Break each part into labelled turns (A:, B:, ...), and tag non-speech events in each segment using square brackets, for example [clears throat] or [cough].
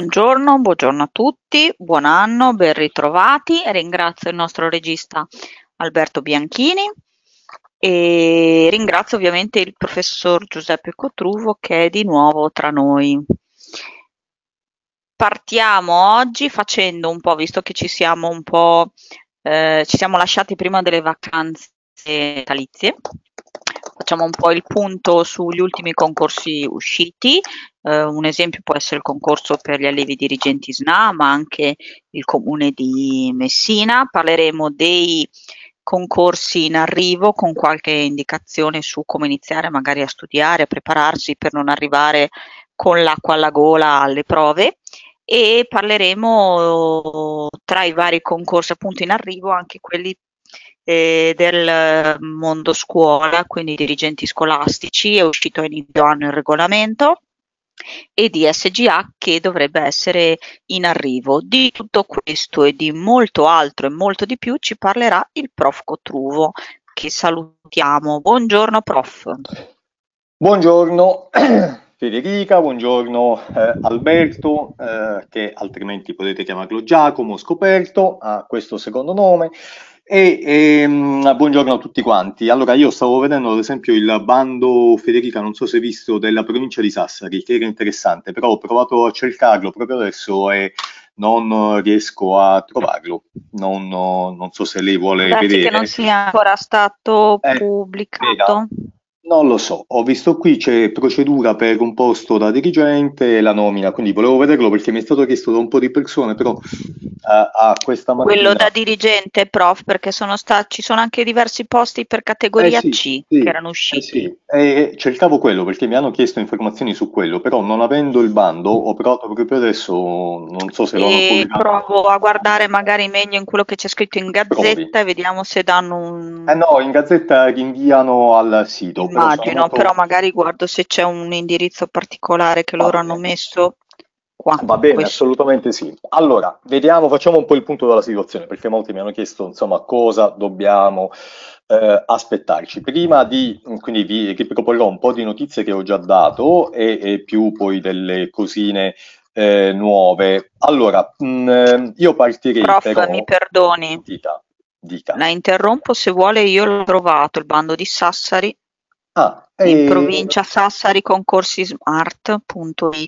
A: Buongiorno, buongiorno a tutti, buon anno, ben ritrovati. Ringrazio il nostro regista Alberto Bianchini e ringrazio ovviamente il professor Giuseppe Cotruvo che è di nuovo tra noi. Partiamo oggi facendo un po', visto che ci siamo un po' eh, ci siamo lasciati prima delle vacanze natalizie, facciamo un po' il punto sugli ultimi concorsi usciti eh, un esempio può essere il concorso per gli allievi dirigenti SNA, ma anche il comune di Messina. Parleremo dei concorsi in arrivo con qualche indicazione su come iniziare magari a studiare, a prepararsi per non arrivare con l'acqua alla gola alle prove e parleremo tra i vari concorsi appunto in arrivo anche quelli eh, del mondo scuola, quindi dirigenti scolastici, è uscito a inizio anno il regolamento e di SGA che dovrebbe essere in arrivo. Di tutto questo e di molto altro e molto di più ci parlerà il prof Cotruvo che salutiamo. Buongiorno prof.
B: Buongiorno [clears throat] Federica, buongiorno eh, Alberto, eh, che altrimenti potete chiamarlo Giacomo, scoperto, ha questo secondo nome. E, e, ehm, buongiorno a tutti quanti. Allora, io stavo vedendo ad esempio il bando Federica, non so se hai visto, della provincia di Sassari, che era interessante, però ho provato a cercarlo proprio adesso e non riesco a trovarlo. Non, non so se lei vuole Pensi vedere. che non
A: sia ancora stato eh, pubblicato. Era
B: non lo so, ho visto qui c'è procedura per un posto da dirigente e la nomina, quindi volevo vederlo perché mi è stato chiesto da un po' di persone, però a, eh, a questa mattina... Quello da
A: dirigente, prof, perché sono sta... ci sono anche diversi posti per categoria eh sì, C
B: sì, che erano eh usciti. Eh sì. cercavo quello perché mi hanno chiesto informazioni su quello, però non avendo il bando ho provato proprio adesso, non so se lo hanno
A: Provo a guardare magari meglio in quello che c'è scritto in Gazzetta Provi. e vediamo se danno
B: un... Eh no, in Gazzetta rinviano al sito immagino, ah, so, però
A: magari guardo se c'è un indirizzo particolare che loro hanno messo
B: Qua, Va bene, questo. assolutamente sì. Allora, vediamo, facciamo un po' il punto della situazione, perché molti mi hanno chiesto, insomma, cosa dobbiamo eh, aspettarci. Prima di, quindi vi riproporrò un po' di notizie che ho già dato e, e più poi delle cosine eh, nuove. Allora, mh, mm, io partirei... Prof, però, mi perdoni. Dita, dica.
A: La interrompo, se vuole io l'ho trovato, il bando di Sassari,
B: Ah, in e... provincia
A: Sassari concorsi smart.it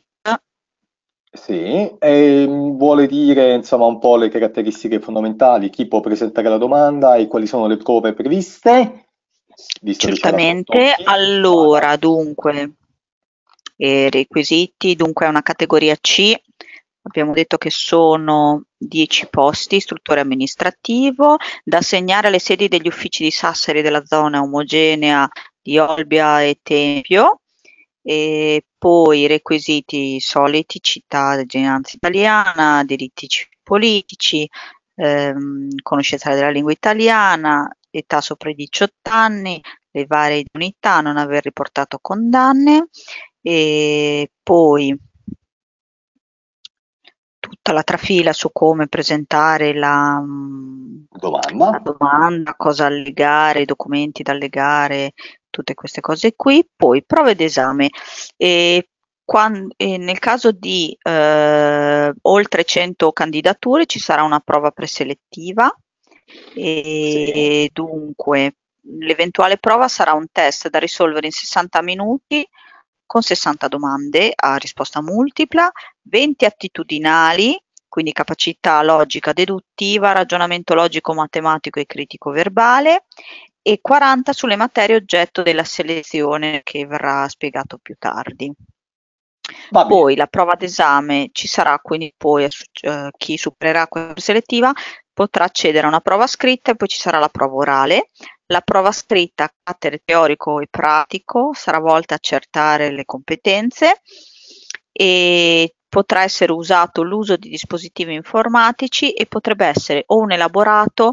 B: sì, mm, vuole dire insomma un po' le caratteristiche fondamentali, chi può presentare la domanda e quali sono le prove previste. Certamente,
A: allora dunque, eh, requisiti, dunque è una categoria C, abbiamo detto che sono 10 posti, istruttore amministrativo, da assegnare alle sedi degli uffici di Sassari della zona omogenea di Olbia e Tempio e poi requisiti soliti, città, cittadinanza italiana, diritti politici, ehm, conoscenza della lingua italiana, età sopra i 18 anni, le varie unità, non aver riportato condanne e poi tutta la trafila su come presentare la mm, domanda, la domanda cosa allegare, i documenti da allegare, tutte queste cose qui. Poi prove d'esame. E quando, e nel caso di eh, oltre 100 candidature ci sarà una prova preselettiva e sì. dunque l'eventuale prova sarà un test da risolvere in 60 minuti con 60 domande a risposta multipla, 20 attitudinali, quindi capacità logica deduttiva, ragionamento logico matematico e critico verbale e quaranta sulle materie oggetto della selezione che verrà spiegato più tardi. Va poi bene. la prova d'esame ci sarà, quindi poi eh, chi supererà questa selettiva potrà accedere a una prova scritta e poi ci sarà la prova orale. La prova scritta a carattere teorico e pratico sarà volta a accertare le competenze e potrà essere usato l'uso di dispositivi informatici e potrebbe essere o un elaborato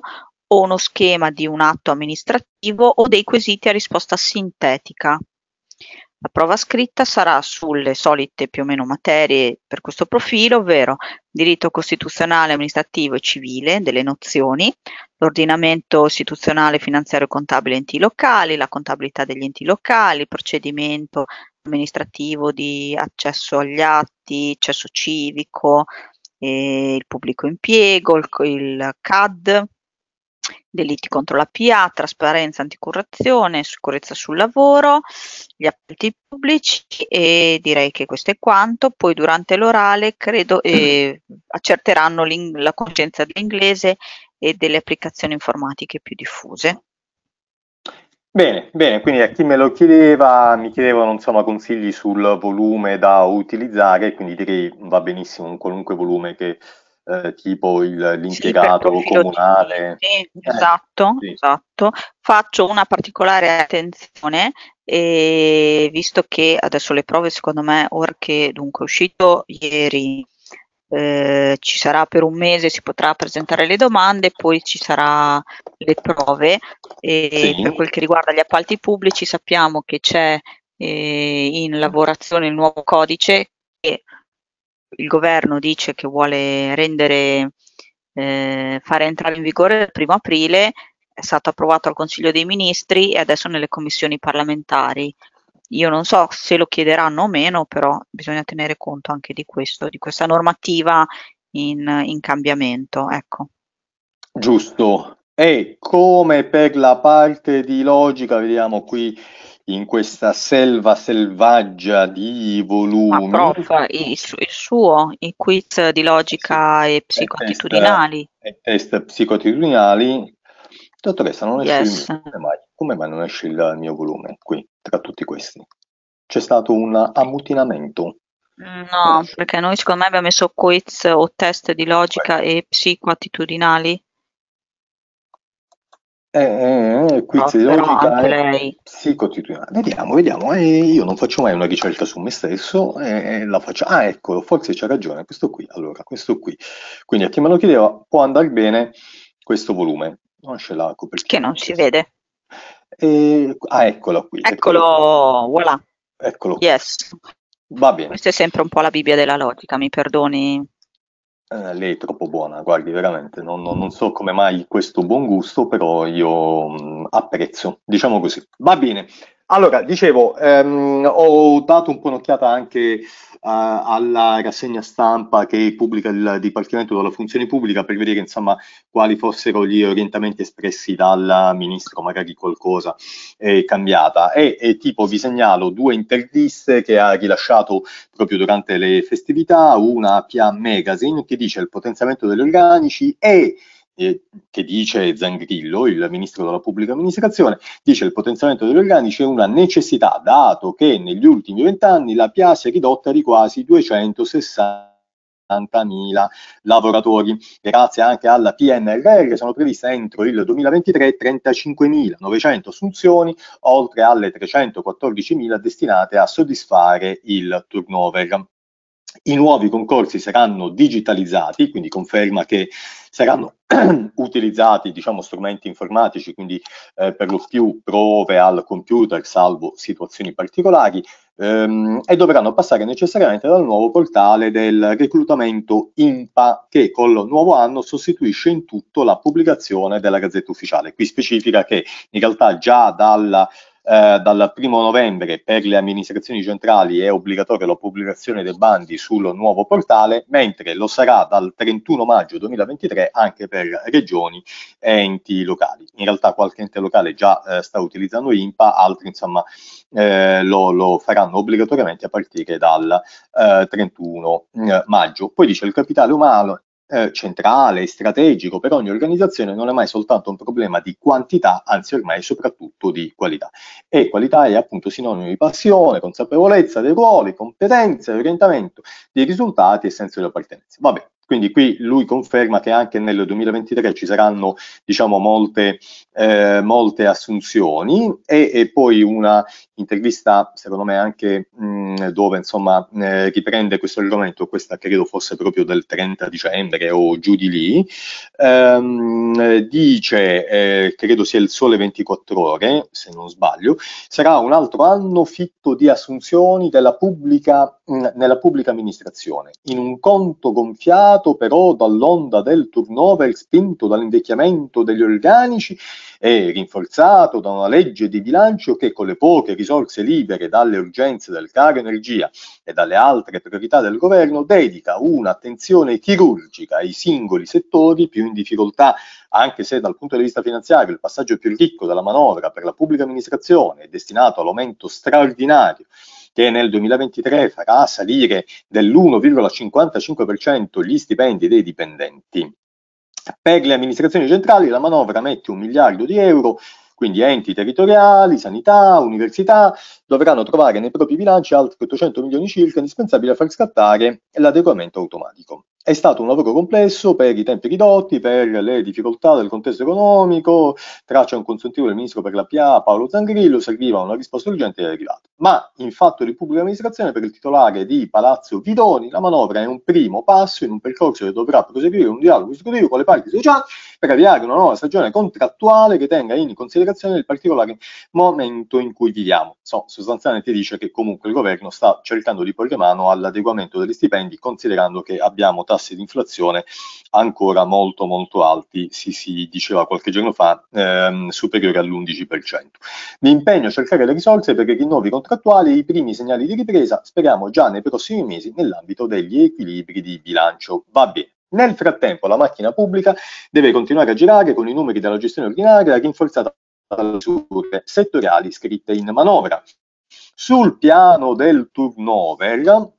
A: o uno schema di un atto amministrativo o dei quesiti a risposta sintetica. La prova scritta sarà sulle solite più o meno materie per questo profilo, ovvero diritto costituzionale, amministrativo e civile, delle nozioni, l'ordinamento istituzionale, finanziario, e contabile enti locali, la contabilità degli enti locali, il procedimento amministrativo di accesso agli atti, accesso civico, eh, il pubblico impiego, il, il CAD, delitti contro la PA, trasparenza, anticorruzione, sicurezza sul lavoro, gli appalti pubblici e direi che questo è quanto. Poi durante l'orale credo eh, [clears throat] accerteranno la conoscenza dell'inglese e delle applicazioni informatiche più diffuse.
B: Bene, bene, quindi a chi me lo chiedeva, mi chiedevano insomma, consigli sul volume da utilizzare, quindi direi va benissimo un qualunque volume che eh, tipo il, l'impiegato sì, comunale. Eh, di... Sì,
A: esatto, eh, sì. esatto. Faccio una particolare attenzione e visto che adesso le prove secondo me ora che dunque è uscito ieri eh, ci sarà per un mese, si potrà presentare le domande, poi ci saranno le prove. E sì. Per quel che riguarda gli appalti pubblici sappiamo che c'è eh, in lavorazione il nuovo codice che il governo dice che vuole rendere, eh, fare entrare in vigore il primo aprile, è stato approvato al Consiglio dei Ministri e adesso nelle commissioni parlamentari. Io non so se lo chiederanno o meno, però bisogna tenere conto anche di questo, di questa normativa in, in cambiamento. Ecco.
B: Giusto. E come per la parte di logica, vediamo qui in questa selva selvaggia di volumi. Ma
A: prova il, il, suo, i quiz di logica sì, e psicoattitudinali.
B: E test, test psicoattitudinali. Dottoressa, non esce yes. il mio, come mai? Come mai non esce il mio volume qui, tra tutti questi? C'è stato un ammutinamento?
A: No, perché noi secondo me abbiamo messo quiz o test di logica Beh. e psicoattitudinali
B: eh, eh, eh, qui no, teorica è lei. Vediamo, vediamo. Eh, io non faccio mai una ricerca su me stesso. Eh, eh, la faccio. Ah, eccolo, forse c'ha ragione. Questo qui. Allora, questo qui. Quindi a chi me lo chiedeva, può andare bene questo volume. Non ce l'ha copertina. Che non si vede. Eh, ah, eccola qui. Eccolo, eccolo. voilà. Eccolo. Yes. Va bene.
A: Questa è sempre un po' la Bibbia della logica, mi perdoni
B: eh, lei è troppo buona, guardi, veramente non, non, non, so come mai questo buon gusto, però io mh, mm, apprezzo, diciamo così. Va bene, allora, dicevo, ehm, ho dato un po' un'occhiata anche eh, alla rassegna stampa che pubblica il Dipartimento della Funzione Pubblica per vedere insomma quali fossero gli orientamenti espressi dal ministro, magari qualcosa è cambiata. E, e tipo vi segnalo due interviste che ha rilasciato proprio durante le festività, una a PA Magazine che dice il potenziamento degli organici e eh, che dice Zangrillo, il ministro della pubblica amministrazione, dice il potenziamento degli organici è una necessità, dato che negli ultimi vent'anni la PIA si è ridotta di quasi 260.000 lavoratori. Grazie anche alla PNRR sono previste entro il 2023 35.900 assunzioni, oltre alle 314.000 destinate a soddisfare il turnover. I nuovi concorsi saranno digitalizzati, quindi conferma che saranno [clears throat] utilizzati diciamo, strumenti informatici, quindi eh, per lo più prove al computer, salvo situazioni particolari, ehm, e dovranno passare necessariamente dal nuovo portale del reclutamento IMPA che col nuovo anno sostituisce in tutto la pubblicazione della Gazzetta Ufficiale. Qui specifica che in realtà già dalla eh, dal primo novembre per le amministrazioni centrali è obbligatoria la pubblicazione dei bandi sul nuovo portale, mentre lo sarà dal 31 maggio 2023 anche per regioni e enti locali. In realtà qualche ente locale già eh, sta utilizzando IMPA, altri insomma eh, lo, lo, faranno obbligatoriamente a partire dal 31 eh, eh, maggio. Poi dice il capitale umano eh, centrale strategico per ogni organizzazione non è mai soltanto un problema di quantità, anzi ormai soprattutto di qualità. E qualità è appunto sinonimo di passione, consapevolezza dei ruoli, competenze, orientamento dei risultati e senso di appartenenza. Va bene. Quindi qui lui conferma che anche nel 2023 ci saranno diciamo, molte, eh, molte assunzioni e, e, poi una intervista secondo me anche mh, mm, dove insomma eh, riprende questo argomento, questa credo fosse proprio del 30 dicembre o giù di lì, ehm, dice eh, credo sia il sole 24 ore se non sbaglio, sarà un altro anno fitto di assunzioni della pubblica, mh, mm, nella pubblica amministrazione in un conto gonfiato superato però dall'onda del turnover spinto dall'invecchiamento degli organici e rinforzato da una legge di bilancio che con le poche risorse libere dalle urgenze del caro energia e dalle altre priorità del governo dedica un'attenzione chirurgica ai singoli settori più in difficoltà, anche se dal punto di vista finanziario il passaggio più ricco della manovra per la pubblica amministrazione è destinato all'aumento straordinario che nel 2023 farà salire dell'1,55% gli stipendi dei dipendenti. Per le amministrazioni centrali la manovra mette un miliardo di euro quindi enti territoriali, sanità, università dovranno trovare nei propri bilanci altri 800 milioni circa indispensabili a far scattare l'adeguamento automatico è stato un lavoro complesso per i tempi ridotti, per le difficoltà del contesto economico, traccia un consultivo del ministro per la PA Paolo Zangrillo, serviva una risposta urgente e arrivata. Ma in fatto di pubblica amministrazione per il titolare di Palazzo Vidoni la manovra è un primo passo in un percorso che dovrà proseguire un dialogo istitutivo con le parti sociali previa una nuova stagione contrattuale che tenga in considerazione il particolare momento in cui viviamo. So, sostanzialmente dice che comunque il governo sta cercando di porre mano all'adeguamento degli stipendi considerando che abbiamo tassi di inflazione ancora molto molto alti, si, si diceva qualche giorno fa, ehm, superiore all'11%. Mi impegno a cercare le risorse perché i rinnovi contrattuali e i primi segnali di ripresa, speriamo già nei prossimi mesi nell'ambito degli equilibri di bilancio. Va bene, nel frattempo la macchina pubblica deve continuare a girare con i numeri della gestione ordinaria rinforzata dalle misure settoriali scritte in manovra. Sul piano del turnover,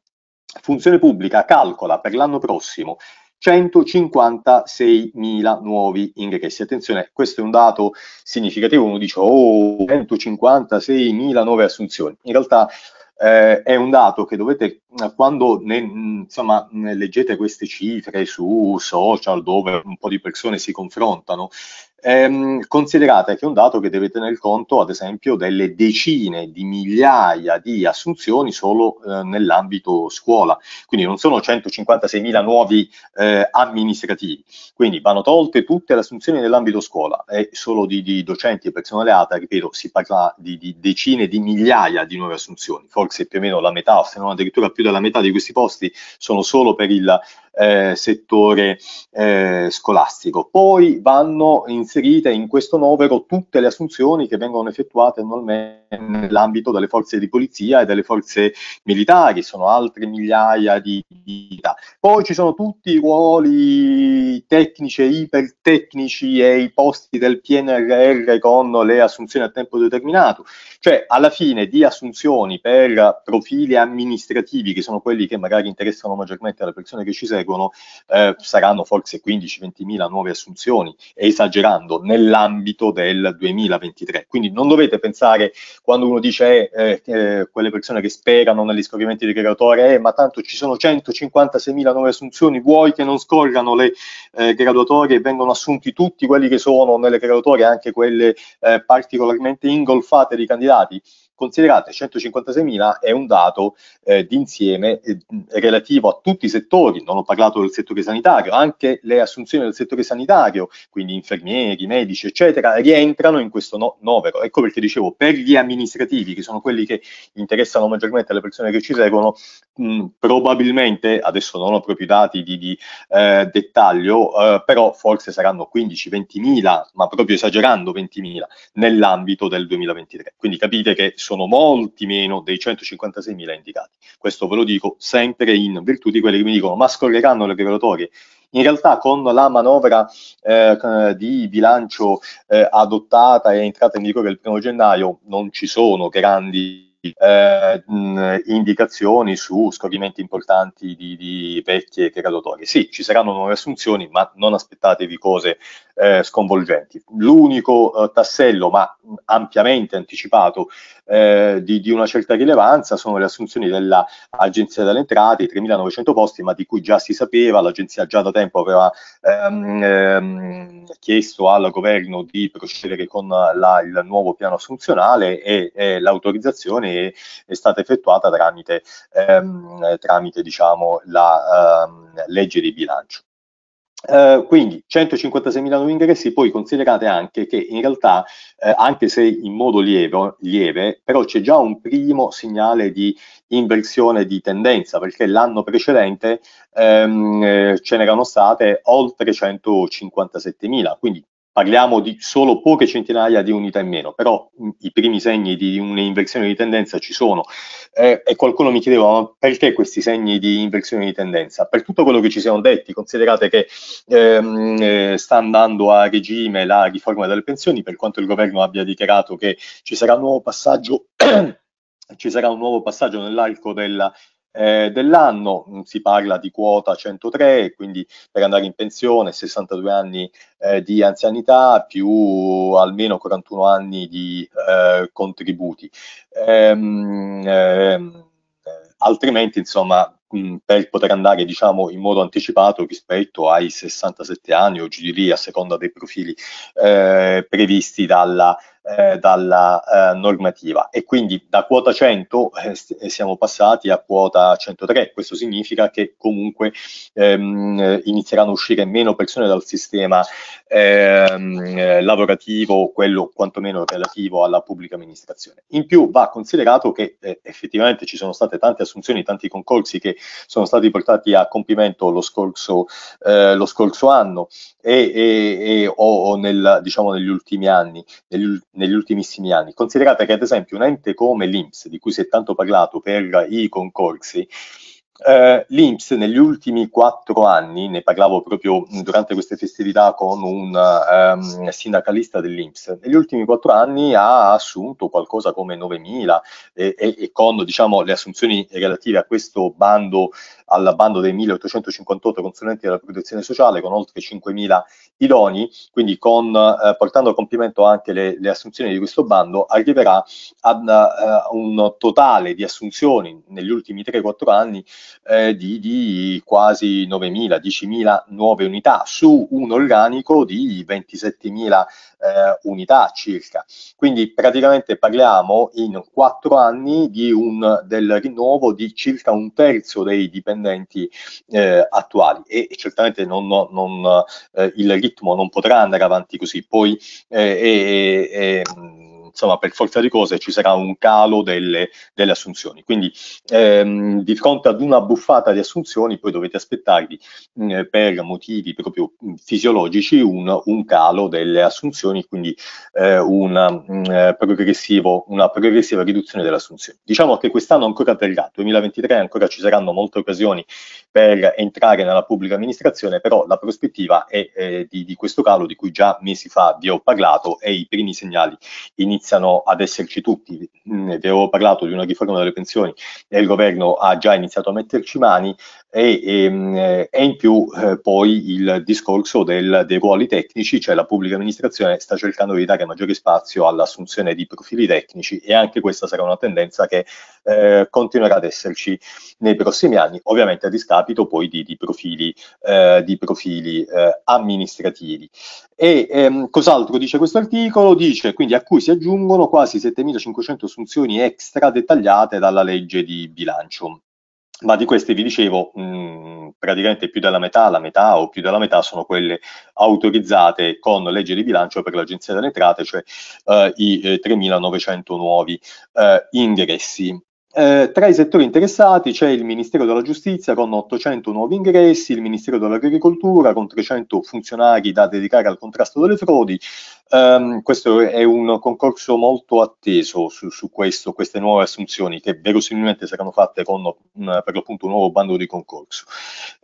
B: Funzione Pubblica calcola per l'anno prossimo 156.000 nuovi ingressi. Attenzione, questo è un dato significativo, uno dice oh, 156.000 nuove assunzioni. In realtà eh, è un dato che dovete, quando ne, insomma, leggete queste cifre su social dove un po' di persone si confrontano, Ehm, considerate che è un dato che deve tenere conto, ad esempio, delle decine di migliaia di assunzioni solo eh, nell'ambito scuola, quindi non sono 156.000 nuovi eh, amministrativi, quindi vanno tolte tutte le assunzioni nell'ambito scuola è solo di, di, docenti e personale ATA, ripeto, si parla di, di, decine di migliaia di nuove assunzioni, forse più o meno la metà, se non addirittura più della metà di questi posti sono solo per il eh, settore eh, scolastico. Poi vanno inserite in questo novero tutte le assunzioni che vengono effettuate annualmente nell'ambito delle forze di polizia e delle forze militari, sono altre migliaia di attività. Poi ci sono tutti i ruoli tecnici e ipertecnici e i posti del PNRR con le assunzioni a tempo determinato, cioè alla fine di assunzioni per profili amministrativi che sono quelli che magari interessano maggiormente alle persone che ci seguono seguono, eh, saranno forse 15-20 mila nuove assunzioni, esagerando, nell'ambito del 2023. Quindi non dovete pensare quando uno dice eh, eh, quelle persone che sperano negli scorrimenti di graduatore, eh, ma tanto ci sono 156 mila nuove assunzioni, vuoi che non scorrano le eh, graduatorie e vengono assunti tutti quelli che sono nelle graduatorie, anche quelle eh, particolarmente ingolfate di candidati? Considerate 156.000 è un dato eh, d'insieme eh, relativo a tutti i settori, non ho parlato del settore sanitario, anche le assunzioni del settore sanitario, quindi infermieri, medici, eccetera, rientrano in questo no novero. Ecco perché dicevo, per gli amministrativi, che sono quelli che interessano maggiormente le persone che ci seguono, mh, probabilmente, adesso non ho proprio i dati di, di eh, dettaglio, eh, però forse saranno 15-20.000, ma proprio esagerando 20.000, nell'ambito del 2023. Quindi capite che sono molti meno dei 156.000 indicati. Questo ve lo dico sempre in virtù di quelli che mi dicono ma scorreranno le graduatorie. In realtà con la manovra eh, eh, di bilancio eh, adottata e entrata in vigore il primo gennaio non ci sono grandi eh, indicazioni su scorrimenti importanti di, di vecchie graduatorie. Sì, ci saranno nuove assunzioni, ma non aspettatevi cose eh, sconvolgenti. L'unico eh, tassello, ma ampiamente anticipato, eh, di, di, una certa rilevanza sono le assunzioni dell'Agenzia delle Entrate, i 3.900 posti, ma di cui già si sapeva, l'Agenzia già da tempo aveva ehm, ehm, chiesto al governo di procedere con la, il nuovo piano assunzionale e, e l'autorizzazione è, è, stata effettuata tramite, ehm, tramite diciamo, la ehm, legge di bilancio. Eh, quindi 156.000 nuovi ingressi, poi considerate anche che in realtà, eh, anche se in modo lieve, lieve, però c'è già un primo segnale di inversione di tendenza, perché l'anno precedente ehm, eh, ce n'erano state oltre 157.000, quindi parliamo di solo poche centinaia di unità in meno, però mm, i primi segni di un'inversione di tendenza ci sono. Eh, e qualcuno mi chiedeva ma perché questi segni di inversione di tendenza? Per tutto quello che ci siamo detti, considerate che ehm, eh, sta andando a regime la riforma delle pensioni, per quanto il governo abbia dichiarato che ci sarà un nuovo passaggio. [clears throat] ci sarà un nuovo passaggio nell'arco della eh, dell'anno, mm, si parla di quota 103, quindi per andare in pensione 62 anni eh, di anzianità più almeno 41 anni di eh, contributi. Ehm, ehm altrimenti insomma mm, per poter andare diciamo in modo anticipato rispetto ai 67 anni o giù di lì a seconda dei profili eh, previsti dalla eh, dalla eh, normativa e quindi da quota 100 eh, eh, siamo passati a quota 103, questo significa che comunque ehm, eh, inizieranno a uscire meno persone dal sistema ehm, lavorativo, quello quantomeno relativo alla pubblica amministrazione. In più va considerato che effettivamente ci sono state tante assunzioni, tanti concorsi che sono stati portati a compimento lo scorso, lo scorso anno e, e, e o, o nel, diciamo negli ultimi anni. Negli, negli ultimissimi anni. Considerate che ad esempio un ente come l'Inps, di cui si è tanto parlato per i concorsi, eh, L'INPS negli ultimi quattro anni, ne parlavo proprio durante queste festività con un um, sindacalista dell'INPS, negli ultimi quattro anni ha assunto qualcosa come 9.000 e, e, e con diciamo, le assunzioni relative a questo bando, al bando dei 1.858 consulenti della protezione sociale con oltre 5.000 idoni, quindi con, eh, portando a compimento anche le, le, assunzioni di questo bando, arriverà a uh, eh, un totale di assunzioni negli ultimi 3-4 anni eh, di, di, quasi 9.000, 10.000 nuove unità su un organico di 27.000 eh, unità circa. Quindi praticamente parliamo in quattro anni un, del rinnovo di circa un terzo dei dipendenti eh, attuali e certamente non, non, eh, il ritmo non potrà andare avanti così. Poi, eh, eh, insomma, per forza di cose ci sarà un calo delle, delle assunzioni. Quindi ehm, di fronte ad una buffata di assunzioni poi dovete aspettarvi mh, mm, per motivi proprio mm, fisiologici un, un calo delle assunzioni, quindi eh, una, mh, mm, eh, una progressiva riduzione delle assunzioni. Diciamo che quest'anno ancora verrà, 2023 ancora ci saranno molte occasioni per entrare nella pubblica amministrazione, però la prospettiva è eh, di, di questo calo di cui già mesi fa vi ho parlato e i primi segnali iniziali iniziano ad esserci tutti. Mm, vi avevo parlato di una riforma delle pensioni e il governo ha già iniziato a metterci mani, e, e, ehm, e in più eh, poi il discorso del, dei ruoli tecnici, cioè la pubblica amministrazione sta cercando di dare maggiore spazio all'assunzione di profili tecnici e anche questa sarà una tendenza che eh, continuerà ad esserci nei prossimi anni, ovviamente a discapito poi di, di profili, eh, di profili eh, amministrativi. E ehm, cos'altro dice questo articolo? Dice quindi a cui si aggiungono quasi 7.500 assunzioni extra dettagliate dalla legge di bilancio ma di queste vi dicevo mh, mm, praticamente più della metà, la metà o più della metà sono quelle autorizzate con legge di bilancio per l'Agenzia delle Entrate, cioè eh, i eh, 3.900 nuovi eh, ingressi. Eh, tra i settori interessati c'è il Ministero della Giustizia con 800 nuovi ingressi, il Ministero dell'Agricoltura con 300 funzionari da dedicare al contrasto delle frodi, Um, questo è un concorso molto atteso su, su questo, queste nuove assunzioni che verosimilmente saranno fatte con mh, mm, per l'appunto un nuovo bando di concorso.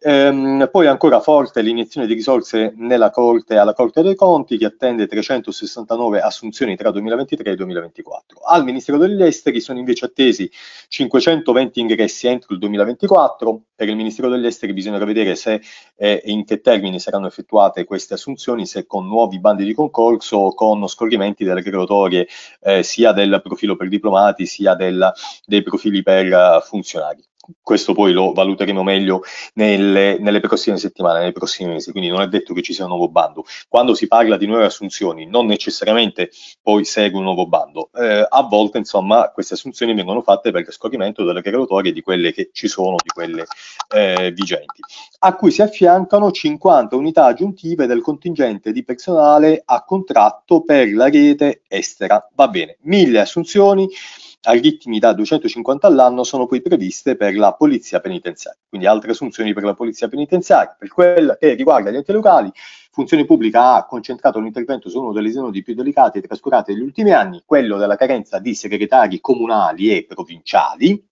B: Um, poi ancora forte l'iniezione di risorse nella corte, alla Corte dei Conti che attende 369 assunzioni tra 2023 e 2024. Al Ministero degli Esteri sono invece attesi 520 ingressi entro il 2024. Per il Ministero degli Esteri bisognerà vedere se e eh, in che termini saranno effettuate queste assunzioni, se con nuovi bandi di concorso spesso con scorrimenti delle graduatorie eh, sia del profilo per diplomati sia del, dei profili per eh, funzionari questo poi lo valuteremo meglio nelle, nelle, prossime settimane, nei prossimi mesi, quindi non è detto che ci sia un nuovo bando. Quando si parla di nuove assunzioni, non necessariamente poi segue un nuovo bando. Eh, a volte, insomma, queste assunzioni vengono fatte per scorrimento delle regolatorie di quelle che ci sono, di quelle eh, vigenti, a cui si affiancano 50 unità aggiuntive del contingente di personale a contratto per la rete estera. Va bene, mille assunzioni a ritmi da 250 all'anno sono poi previste per la polizia penitenziaria, quindi altre assunzioni per la polizia penitenziaria. Per quel che riguarda gli enti locali, Funzione Pubblica ha concentrato l'intervento su uno delle zone più delicate e trascurate degli ultimi anni, quello della carenza di segretari comunali e provinciali,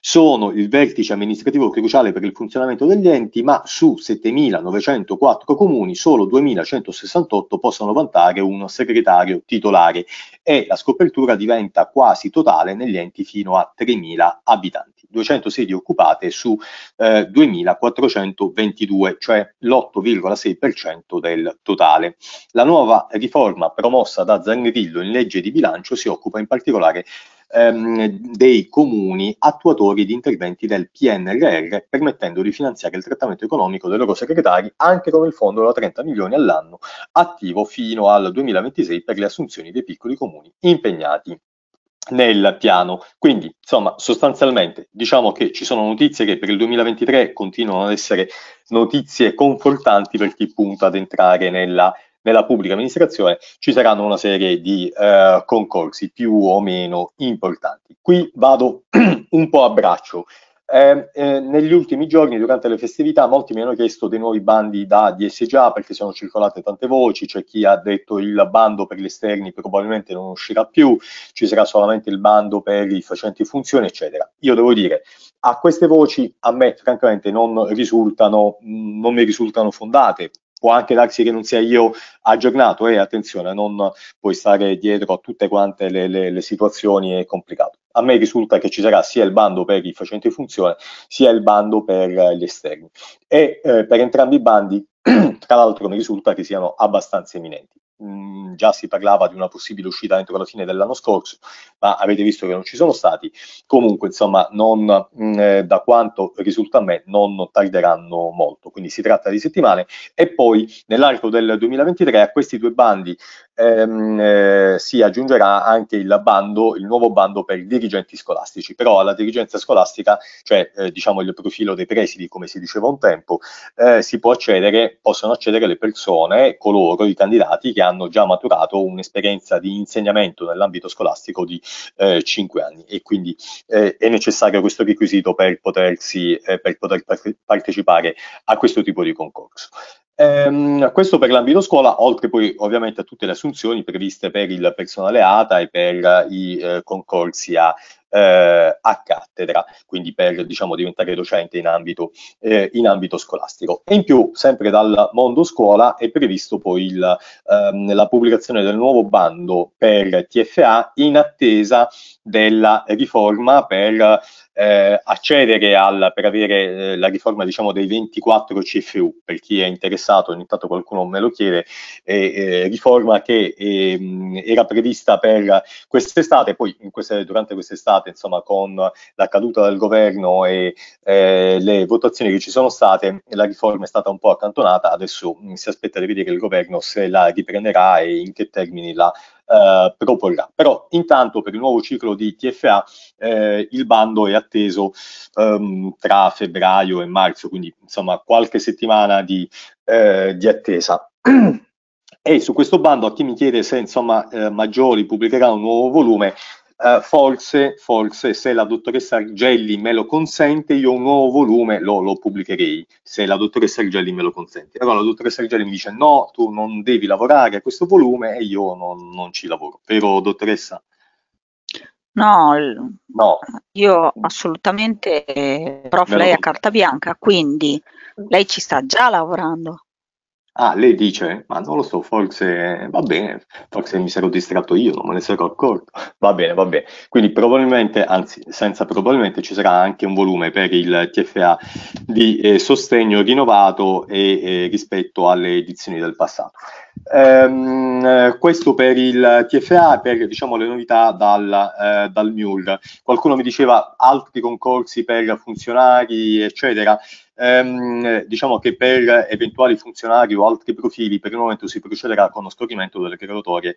B: sono il vertice amministrativo cruciale per il funzionamento degli enti, ma su 7.904 comuni solo 2.168 possono vantare un segretario titolare e la scopertura diventa quasi totale negli enti fino a 3.000 abitanti. 200 sedi occupate su eh, 2422, cioè l'8,6% del totale. La nuova riforma promossa da Zangrillo in legge di bilancio si occupa in particolare ehm, dei comuni attuatori di interventi del PNRR, permettendo di finanziare il trattamento economico dei loro segretari anche con il fondo da 30 milioni all'anno attivo fino al 2026 per le assunzioni dei piccoli comuni impegnati nel piano. Quindi, insomma, sostanzialmente diciamo che ci sono notizie che per il 2023 continuano ad essere notizie confortanti per chi punta ad entrare nella, nella pubblica amministrazione. Ci saranno una serie di eh, concorsi più o meno importanti. Qui vado [clears throat] un po' a braccio. Eh, eh, negli ultimi giorni, durante le festività, molti mi hanno chiesto dei nuovi bandi da DSGA perché sono circolate tante voci. C'è chi ha detto il bando per gli esterni probabilmente non uscirà più, ci sarà solamente il bando per i facenti funzione, eccetera. Io devo dire, a queste voci a me francamente non, risultano, mm, non mi risultano fondate può anche darsi che non sia io aggiornato e eh, attenzione, non puoi stare dietro a tutte quante le, le, le situazioni, è complicato a me risulta che ci sarà sia il bando per i facenti funzione sia il bando per eh, gli esterni e eh, per entrambi i bandi [clears throat] tra l'altro mi risulta che siano abbastanza eminenti. Mm, già si parlava di una possibile uscita entro la fine dell'anno scorso, ma avete visto che non ci sono stati. Comunque, insomma, non, mm, eh, da quanto risulta a me, non tarderanno molto. Quindi si tratta di settimane e poi nell'arco del 2023 a questi due bandi ehm, eh, si aggiungerà anche il, bando, il nuovo bando per i dirigenti scolastici, però alla dirigenza scolastica, cioè eh, diciamo il profilo dei presidi, come si diceva un tempo, eh, si può accedere, possono accedere le persone, coloro, i candidati che hanno già maturato un'esperienza di insegnamento nell'ambito scolastico di 5 eh, anni e quindi eh, è necessario questo requisito per, potersi, eh, per poter partecipare a questo tipo di concorso. Ehm, questo per l'ambito scuola, oltre poi ovviamente a tutte le assunzioni previste per il personale ATA e per i eh, concorsi A eh, a cattedra, quindi per diciamo, diventare docente in ambito, eh, in ambito, scolastico. E in più, sempre dal mondo scuola, è previsto poi il, ehm, la pubblicazione del nuovo bando per TFA in attesa della riforma per eh, accedere al, per avere eh, la riforma diciamo, dei 24 CFU, per chi è interessato, ogni tanto qualcuno me lo chiede, eh, riforma che ehm, era prevista per quest'estate, poi queste, durante quest'estate passate, insomma, con la caduta del governo e eh, le votazioni che ci sono state, la riforma è stata un po' accantonata. Adesso mm, si aspetta di vedere il governo se la riprenderà e in che termini la eh, proporrà. Però intanto per il nuovo ciclo di TFA eh, il bando è atteso ehm, tra febbraio e marzo, quindi insomma qualche settimana di, eh, di attesa. [clears throat] E su questo bando a chi mi chiede se insomma eh, Maggiori pubblicherà un nuovo volume, Uh, forse, forse, se la dottoressa Argelli me lo consente, io un nuovo volume lo, lo, pubblicherei, se la dottoressa Argelli me lo consente. Però la dottoressa Argelli mi dice no, tu non devi lavorare a questo volume e io non, non ci lavoro. Vero, dottoressa? No, no,
A: io assolutamente, eh, prof, lei a carta bianca, quindi lei ci sta già lavorando.
B: Ah, lei dice? Ma non lo so, forse va bene, forse mi sarò distratto io, non me ne sarò accorto. [laughs] Va bene, va bene. Quindi probabilmente, anzi, senza probabilmente ci sarà anche un volume per il TFA di eh, sostegno rinnovato e, eh, rispetto alle edizioni del passato. Ehm, questo per il TFA, per diciamo, le novità dal, eh, dal MUL. Qualcuno mi diceva altri concorsi per funzionari, eccetera ehm, diciamo che per eventuali funzionari o altri profili per il momento si procederà con lo scorrimento delle creatorie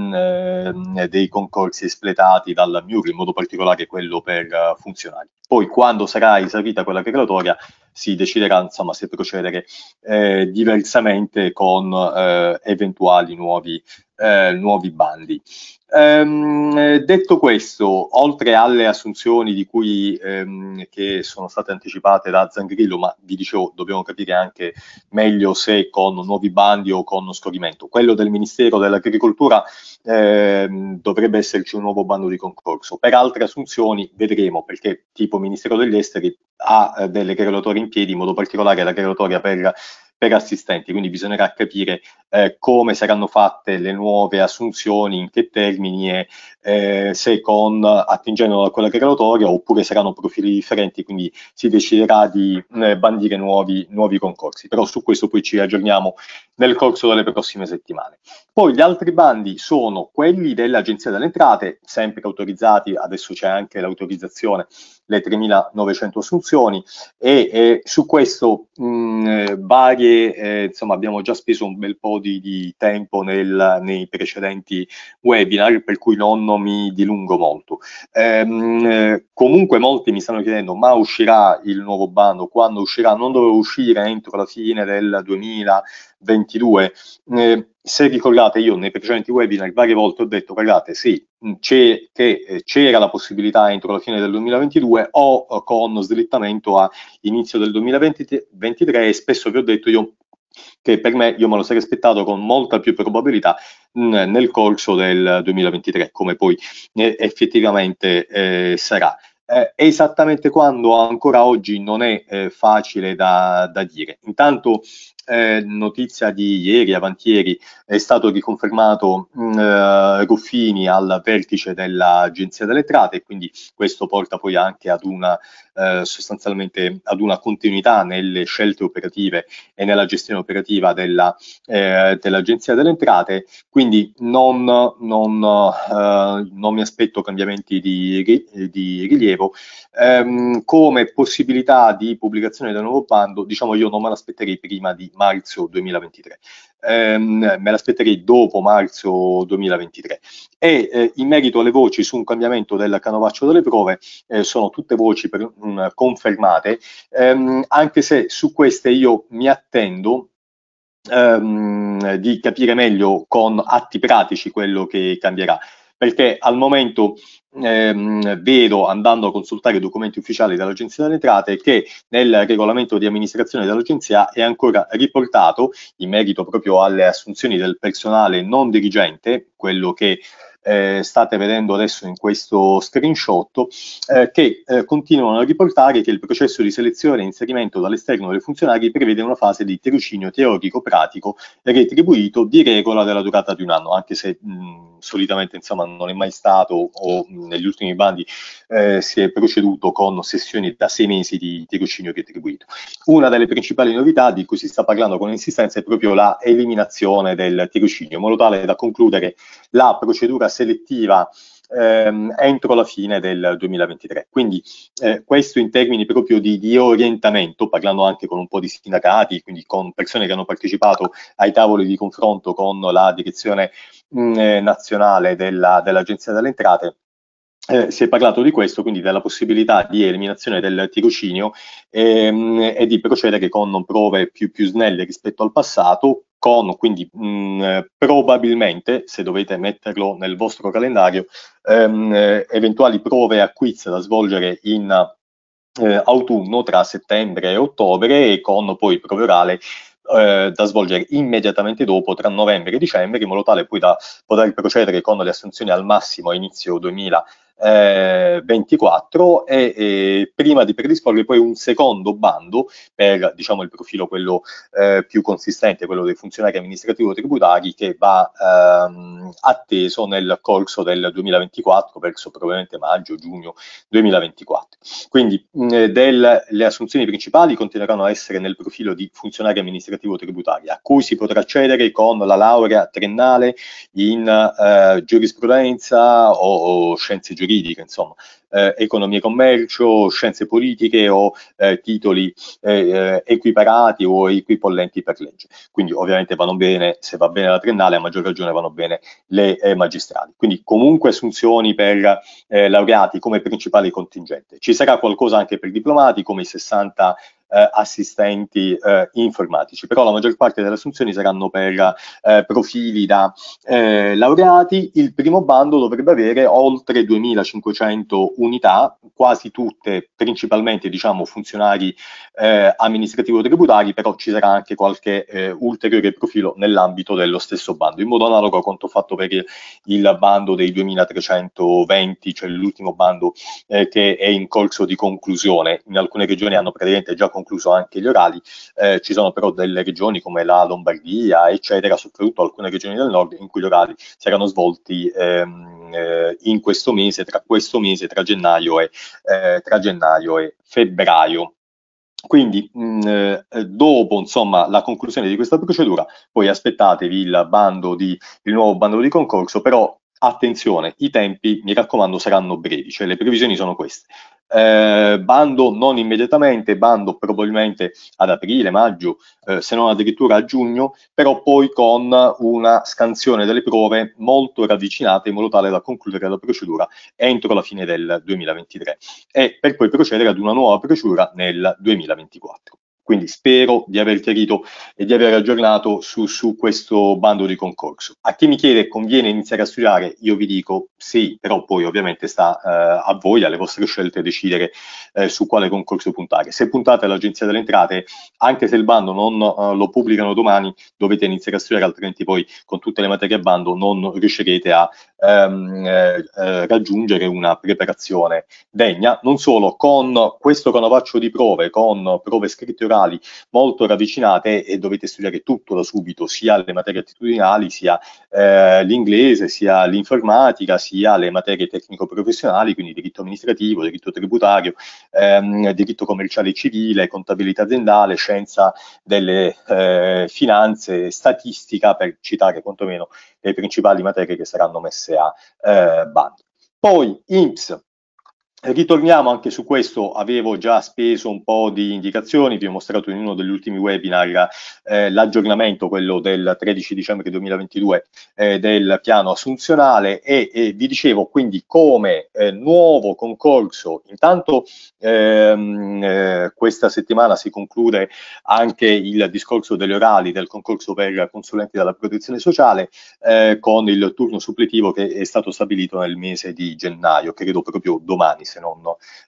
B: mm, ehm, dei concorsi espletati dal MIUR, in modo particolare quello per eh, funzionari. Poi quando sarà esaurita quella creatoria si deciderà insomma, se procedere eh, diversamente con eh, eventuali nuovi, eh, nuovi bandi. Ehm, detto questo, oltre alle assunzioni di cui, ehm, che sono state anticipate da Zangrillo, ma vi dicevo, dobbiamo capire anche meglio se con nuovi bandi o con scorrimento. Quello del Ministero dell'Agricoltura ehm, dovrebbe esserci un nuovo bando di concorso. Per altre assunzioni vedremo, perché tipo Ministero degli Esteri ha eh, delle graduatorie in piedi, in modo particolare la graduatoria per per assistenti, quindi bisognerà capire eh, come saranno fatte le nuove assunzioni, in che termini e eh, se con, attingendo a quella graduatoria oppure saranno profili differenti, quindi si deciderà di eh, bandire nuovi, nuovi concorsi. Però su questo poi ci aggiorniamo nel corso delle prossime settimane. Poi gli altri bandi sono quelli dell'Agenzia delle Entrate, sempre autorizzati, adesso c'è anche l'autorizzazione, le 3.900 assunzioni e eh, su questo mh, varie, eh, insomma abbiamo già speso un bel po' di, di tempo nel, nei precedenti webinar, per cui non, mi dilungo molto. Ehm, comunque molti mi stanno chiedendo ma uscirà il nuovo bando, quando uscirà? Non doveva uscire entro la fine del 2020? 2022. Eh, se ricordate, io nei precedenti webinar varie volte ho detto, guardate, sì, c'è, che eh, c'era la possibilità entro la fine del 2022 o con slittamento a inizio del 2023 e spesso vi ho detto io che per me io me lo sarei aspettato con molta più probabilità mh, nel corso del 2023, come poi eh, effettivamente eh, sarà. Eh, esattamente quando ancora oggi non è eh, facile da, da dire. Intanto eh, notizia di ieri, avantieri, è stato riconfermato mh, mm, eh, Ruffini al vertice dell'Agenzia delle Entrate e quindi questo porta poi anche ad una eh, sostanzialmente ad una continuità nelle scelte operative e nella gestione operativa della, eh, dell'Agenzia delle Entrate, quindi non, non, eh, non mi aspetto cambiamenti di, di rilievo. Ehm, come possibilità di pubblicazione del nuovo bando, diciamo io non me l'aspetterei prima di marzo 2023. Ehm, me l'aspetterei dopo marzo 2023. E eh, in merito alle voci su un cambiamento del canovaccio delle prove, eh, sono tutte voci per, mh, confermate, ehm, anche se su queste io mi attendo ehm, di capire meglio con atti pratici quello che cambierà perché al momento ehm, vedo, andando a consultare i documenti ufficiali dell'Agenzia delle Entrate, che nel regolamento di amministrazione dell'Agenzia è ancora riportato, in merito proprio alle assunzioni del personale non dirigente, quello che eh, state vedendo adesso in questo screenshot, eh, che eh, continuano a riportare che il processo di selezione e inserimento dall'esterno dei funzionari prevede una fase di tirocinio teorico-pratico retribuito di regola della durata di un anno, anche se mh, solitamente insomma, non è mai stato o mh, negli ultimi bandi eh, si è proceduto con sessioni da sei mesi di tirocinio retribuito. Una delle principali novità di cui si sta parlando con insistenza è proprio la eliminazione del tirocinio, in modo tale da concludere la procedura selettiva ehm, entro la fine del 2023. Quindi eh, questo in termini proprio di, di, orientamento, parlando anche con un po' di sindacati, quindi con persone che hanno partecipato ai tavoli di confronto con la direzione mh, mm, eh, nazionale della, dell'Agenzia delle Entrate. Eh, si è parlato di questo, quindi della possibilità di eliminazione del tirocinio ehm, e di procedere con prove più, più snelle rispetto al passato, con, quindi mh, mm, eh, probabilmente, se dovete metterlo nel vostro calendario, ehm, eh, eventuali prove a quiz da svolgere in eh, autunno tra settembre e ottobre e con poi prove orale eh, da svolgere immediatamente dopo tra novembre e dicembre in modo tale poi da poter procedere con le assunzioni al massimo a inizio 2020 eh, 24 e, e, prima di predisporre poi un secondo bando per diciamo, il profilo quello eh, più consistente, quello dei funzionari amministrativo tributari che va ehm, atteso nel corso del 2024 verso probabilmente maggio-giugno 2024. Quindi mh, del, le assunzioni principali continueranno a essere nel profilo di funzionario amministrativo tributari a cui si potrà accedere con la laurea triennale in eh, giurisprudenza o, o scienze giuridiche giuridica, insomma eh, economia e commercio, scienze politiche o eh, titoli eh, eh, equiparati o equipollenti per legge. Quindi ovviamente vanno bene, se va bene la triennale, a maggior ragione vanno bene le eh, magistrali. Quindi comunque assunzioni per eh, laureati come principale contingente. Ci sarà qualcosa anche per diplomati come i 60 assistenti eh, informatici, però la maggior parte delle assunzioni saranno per eh, profili da laureati. Il primo bando dovrebbe avere oltre 2.500 unità, quasi tutte principalmente diciamo, funzionari eh, amministrativo-tributari, però ci sarà anche qualche eh, ulteriore profilo nell'ambito dello stesso bando, in modo analogo a quanto fatto per il bando dei 2320, cioè l'ultimo bando eh, che è in corso di conclusione. In alcune regioni hanno praticamente già concluso anche gli orali, eh, ci sono però delle regioni come la Lombardia, eccetera, soprattutto alcune regioni del nord in cui gli orali si erano svolti ehm, eh, in questo mese, tra questo mese, tra gennaio gennaio e, eh, tra gennaio e febbraio. Quindi mh, mm, eh, dopo insomma, la conclusione di questa procedura, poi aspettatevi il, di, il nuovo bando di concorso, però attenzione, i tempi mi raccomando saranno brevi, cioè le previsioni sono queste. Eh, bando non immediatamente, bando probabilmente ad aprile, maggio, eh, se non addirittura a giugno, però poi con una scansione delle prove molto ravvicinata in modo tale da concludere la procedura entro la fine del 2023 e per poi procedere ad una nuova procedura nel 2024. Quindi spero di aver chiarito e di aver aggiornato su, su, questo bando di concorso. A chi mi chiede conviene iniziare a studiare, io vi dico sì, però poi ovviamente sta eh, a voi, alle vostre scelte, decidere eh, su quale concorso puntare. Se puntate all'Agenzia delle Entrate, anche se il bando non eh, lo pubblicano domani, dovete iniziare a studiare, altrimenti poi con tutte le materie a bando non riuscirete a ehm, eh, eh, raggiungere una preparazione degna. Non solo, con questo canovaccio di prove, con prove scritte orali, professionali molto ravvicinate e dovete studiare tutto da subito, sia le materie attitudinali, sia eh, l'inglese, sia l'informatica, sia le materie tecnico-professionali, quindi diritto amministrativo, diritto tributario, ehm, diritto commerciale civile, contabilità aziendale, scienza delle eh, finanze, statistica, per citare quantomeno le principali materie che saranno messe a eh, bando. Poi IMSS, Ritorniamo anche su questo, avevo già speso un po' di indicazioni, vi ho mostrato in uno degli ultimi webinar eh, l'aggiornamento, quello del 13 dicembre 2022, eh, del piano assunzionale e, e, vi dicevo quindi come eh, nuovo concorso, intanto ehm, eh, questa settimana si conclude anche il discorso delle orali del concorso per consulenti della protezione sociale eh, con il turno suppletivo che è stato stabilito nel mese di gennaio, credo proprio domani se non,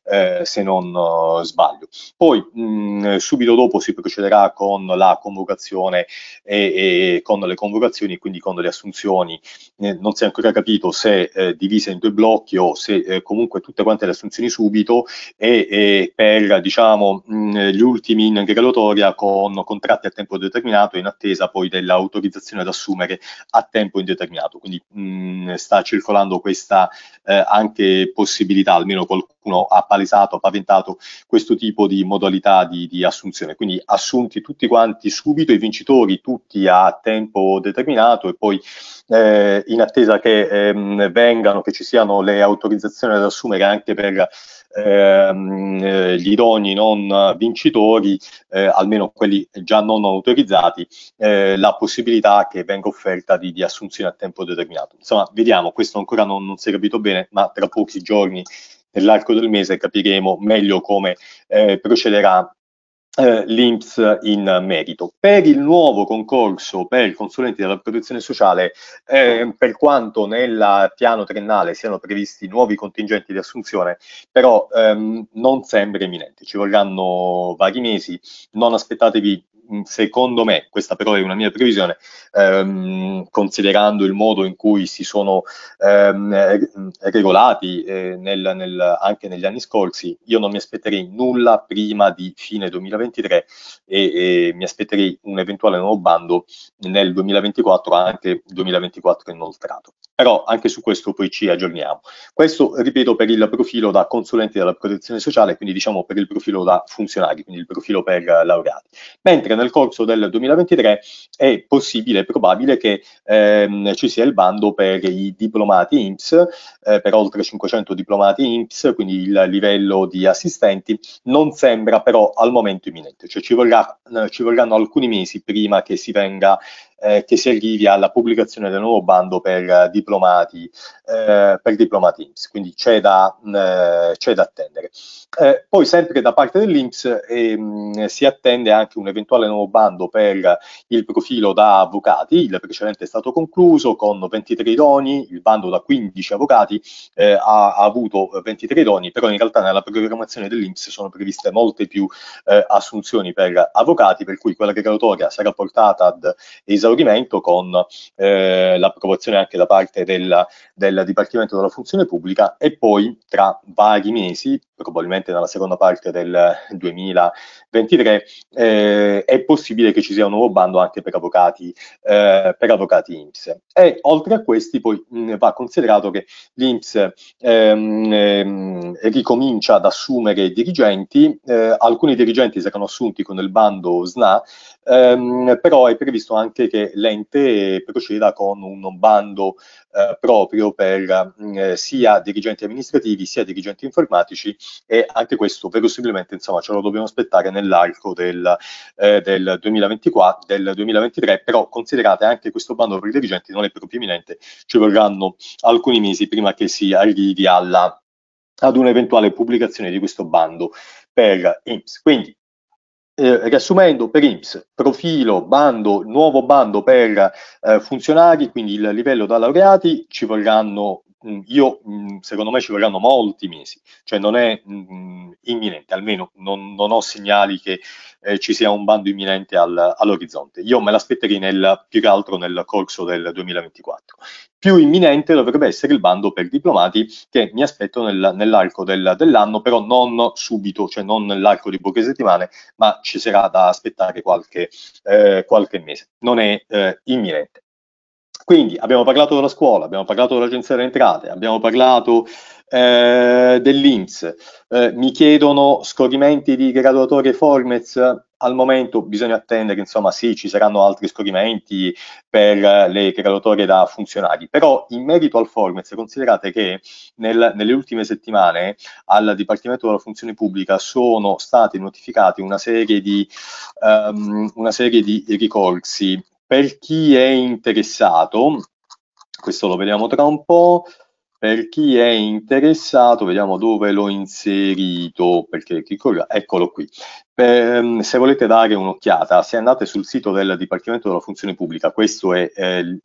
B: eh, se non eh, sbaglio. Poi mh, mm, subito dopo si procederà con la convocazione e, e, con le convocazioni, quindi con le assunzioni. Eh, non si è ancora capito se eh, divise in due blocchi o se eh, comunque tutte quante le assunzioni subito e, e per diciamo, mh, mm, gli ultimi in graduatoria con contratti a tempo determinato in attesa poi dell'autorizzazione ad assumere a tempo indeterminato. Quindi mh, mm, sta circolando questa eh, anche possibilità, almeno con qualcuno ha palesato, ha paventato questo tipo di modalità di, di assunzione. Quindi assunti tutti quanti subito, i vincitori tutti a tempo determinato e poi eh, in attesa che ehm, vengano, che ci siano le autorizzazioni ad assumere anche per ehm, eh, gli idoni non vincitori, eh, almeno quelli già non autorizzati, eh, la possibilità che venga offerta di, di, assunzione a tempo determinato. Insomma, vediamo, questo ancora non, non si è capito bene, ma tra pochi giorni nell'arco del mese capiremo meglio come eh, procederà eh, l'INPS in merito. Per il nuovo concorso per consulenti della protezione sociale, eh, per quanto nel piano triennale siano previsti nuovi contingenti di assunzione, però ehm, non sembra imminente, ci vorranno vari mesi, non aspettatevi Mm, secondo me, questa però è una mia previsione, ehm, considerando il modo in cui si sono ehm, eh, regolati eh, nel, nel, anche negli anni scorsi, io non mi aspetterei nulla prima di fine 2023 e, e mi aspetterei un eventuale nuovo bando nel 2024, anche 2024 inoltrato. Però anche su questo poi ci aggiorniamo. Questo, ripeto, per il profilo da consulente della protezione sociale, quindi diciamo per il profilo da funzionari, quindi il profilo per eh, laureati. Mentre che nel corso del 2023 è possibile e probabile che ehm, ci sia il bando per i diplomati INPS, eh, per oltre 500 diplomati INPS, quindi il livello di assistenti, non sembra però al momento imminente, cioè ci, vorrà, eh, ci vorranno alcuni mesi prima che si venga eh, che si arrivi alla pubblicazione del nuovo bando per diplomati, eh, per diplomati IMSS, quindi c'è da, mh, mm, eh, c'è da attendere. Eh, poi sempre da parte dell'IMSS ehm, si attende anche un'eventuale sale nuovo bando per il profilo da avvocati, il precedente è stato concluso con 23 doni, il bando da 15 avvocati eh, ha, ha, avuto 23 doni, però in realtà nella programmazione dell'Inps sono previste molte più eh, assunzioni per avvocati, per cui quella graduatoria sarà portata ad esaurimento con eh, l'approvazione anche da parte della, del Dipartimento della Funzione Pubblica e poi tra vari mesi, probabilmente nella seconda parte del 2023, eh, è possibile che ci sia un nuovo bando anche per avvocati, eh, per avvocati IMSS. E oltre a questi poi mh, va considerato che l'IMSS ehm, ehm, ricomincia ad assumere dirigenti, eh, alcuni dirigenti si erano assunti con il bando SNA ehm, però è previsto anche che l'ente proceda con un bando eh, proprio per mm, eh, sia dirigenti amministrativi sia dirigenti informatici e anche questo verosimilmente insomma ce lo dobbiamo aspettare nell'arco del, eh, del, 2024, del 2023, però considerate anche questo bando per i dirigenti non è proprio imminente, ci vorranno alcuni mesi prima che si arrivi alla ad un'eventuale pubblicazione di questo bando per IMSS. Quindi eh, riassumendo, per IMSS, profilo, bando, nuovo bando per eh, funzionari, quindi il livello da laureati, ci vorranno Mm, io mm, secondo me ci vorranno molti mesi, cioè non è mh, mm, imminente, almeno non, non, ho segnali che eh, ci sia un bando imminente al, all'orizzonte. Io me l'aspetterei nel, più che altro nel corso del 2024. Più imminente dovrebbe essere il bando per diplomati che mi aspetto nel, nell'arco del, dell'anno, però non subito, cioè non nell'arco di poche settimane, ma ci sarà da aspettare qualche, eh, qualche mese. Non è eh, imminente. Quindi abbiamo parlato della scuola, abbiamo parlato dell'agenzia delle entrate, abbiamo parlato eh, dell'Inps, eh, mi chiedono scorrimenti di graduatorie Formez, al momento bisogna attendere, insomma sì, ci saranno altri scorrimenti per le graduatorie da funzionari, però in merito al Formez considerate che nel, nelle ultime settimane al Dipartimento della Funzione Pubblica sono stati notificati una serie di, um, una serie di ricorsi per chi è interessato, questo lo vediamo tra un po', per chi è interessato, vediamo dove l'ho inserito, perché eccolo qui. Per, mm, se volete dare un'occhiata, se andate sul sito del Dipartimento della Funzione Pubblica, questo è, eh,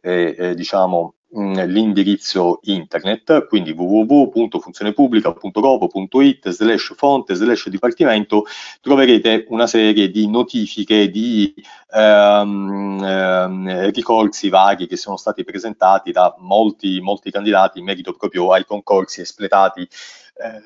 B: è, è diciamo, Mm, l'indirizzo internet, quindi www.funzionepublica.gov.it slash fonte slash dipartimento, troverete una serie di notifiche di ehm, ehm, ricorsi vaghi che sono stati presentati da molti, molti candidati in merito proprio ai concorsi espletati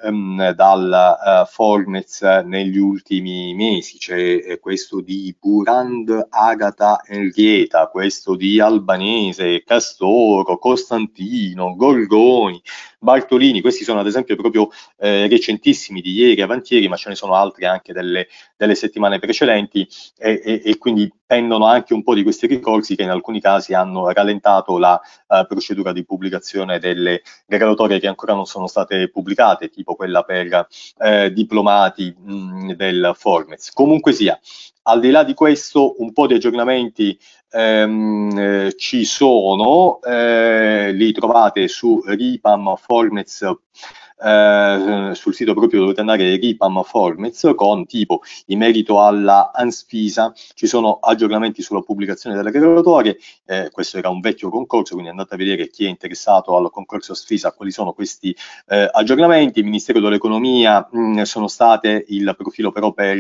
B: ehm, dal eh, Fornez negli ultimi mesi. C'è eh, questo di Burand Agata Enrieta, questo di Albanese, Castoro, Costantino, Gorgoni, Bartolini, questi sono ad esempio proprio eh, recentissimi di ieri, avantieri, ma ce ne sono altri anche delle, delle settimane precedenti e, e, e, quindi pendono anche un po' di questi ricorsi che in alcuni casi hanno rallentato la uh, procedura di pubblicazione delle graduatorie che ancora non sono state pubblicate, tipo quella per eh, diplomati mh, mm, del Formez. Comunque sia, al di là di questo, un po' di aggiornamenti ehm, eh, ci sono, eh, li trovate su ripamformez.com eh, sul sito proprio dovete andare Ripam Formez con tipo in merito alla Anspisa ci sono aggiornamenti sulla pubblicazione delle graduatorie, eh, questo era un vecchio concorso, quindi andate a vedere chi è interessato al concorso Sfisa, quali sono questi eh, aggiornamenti, il Ministero dell'Economia mm, sono state il profilo però per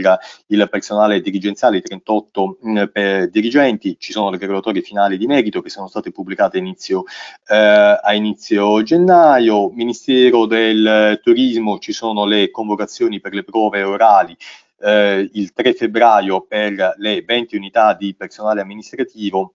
B: il personale dirigenziale, 38 mh, per dirigenti, ci sono le graduatorie finali di merito che sono state pubblicate inizio, eh, a inizio gennaio, Ministero del turismo ci sono le convocazioni per le prove orali eh, il 3 febbraio per le 20 unità di personale amministrativo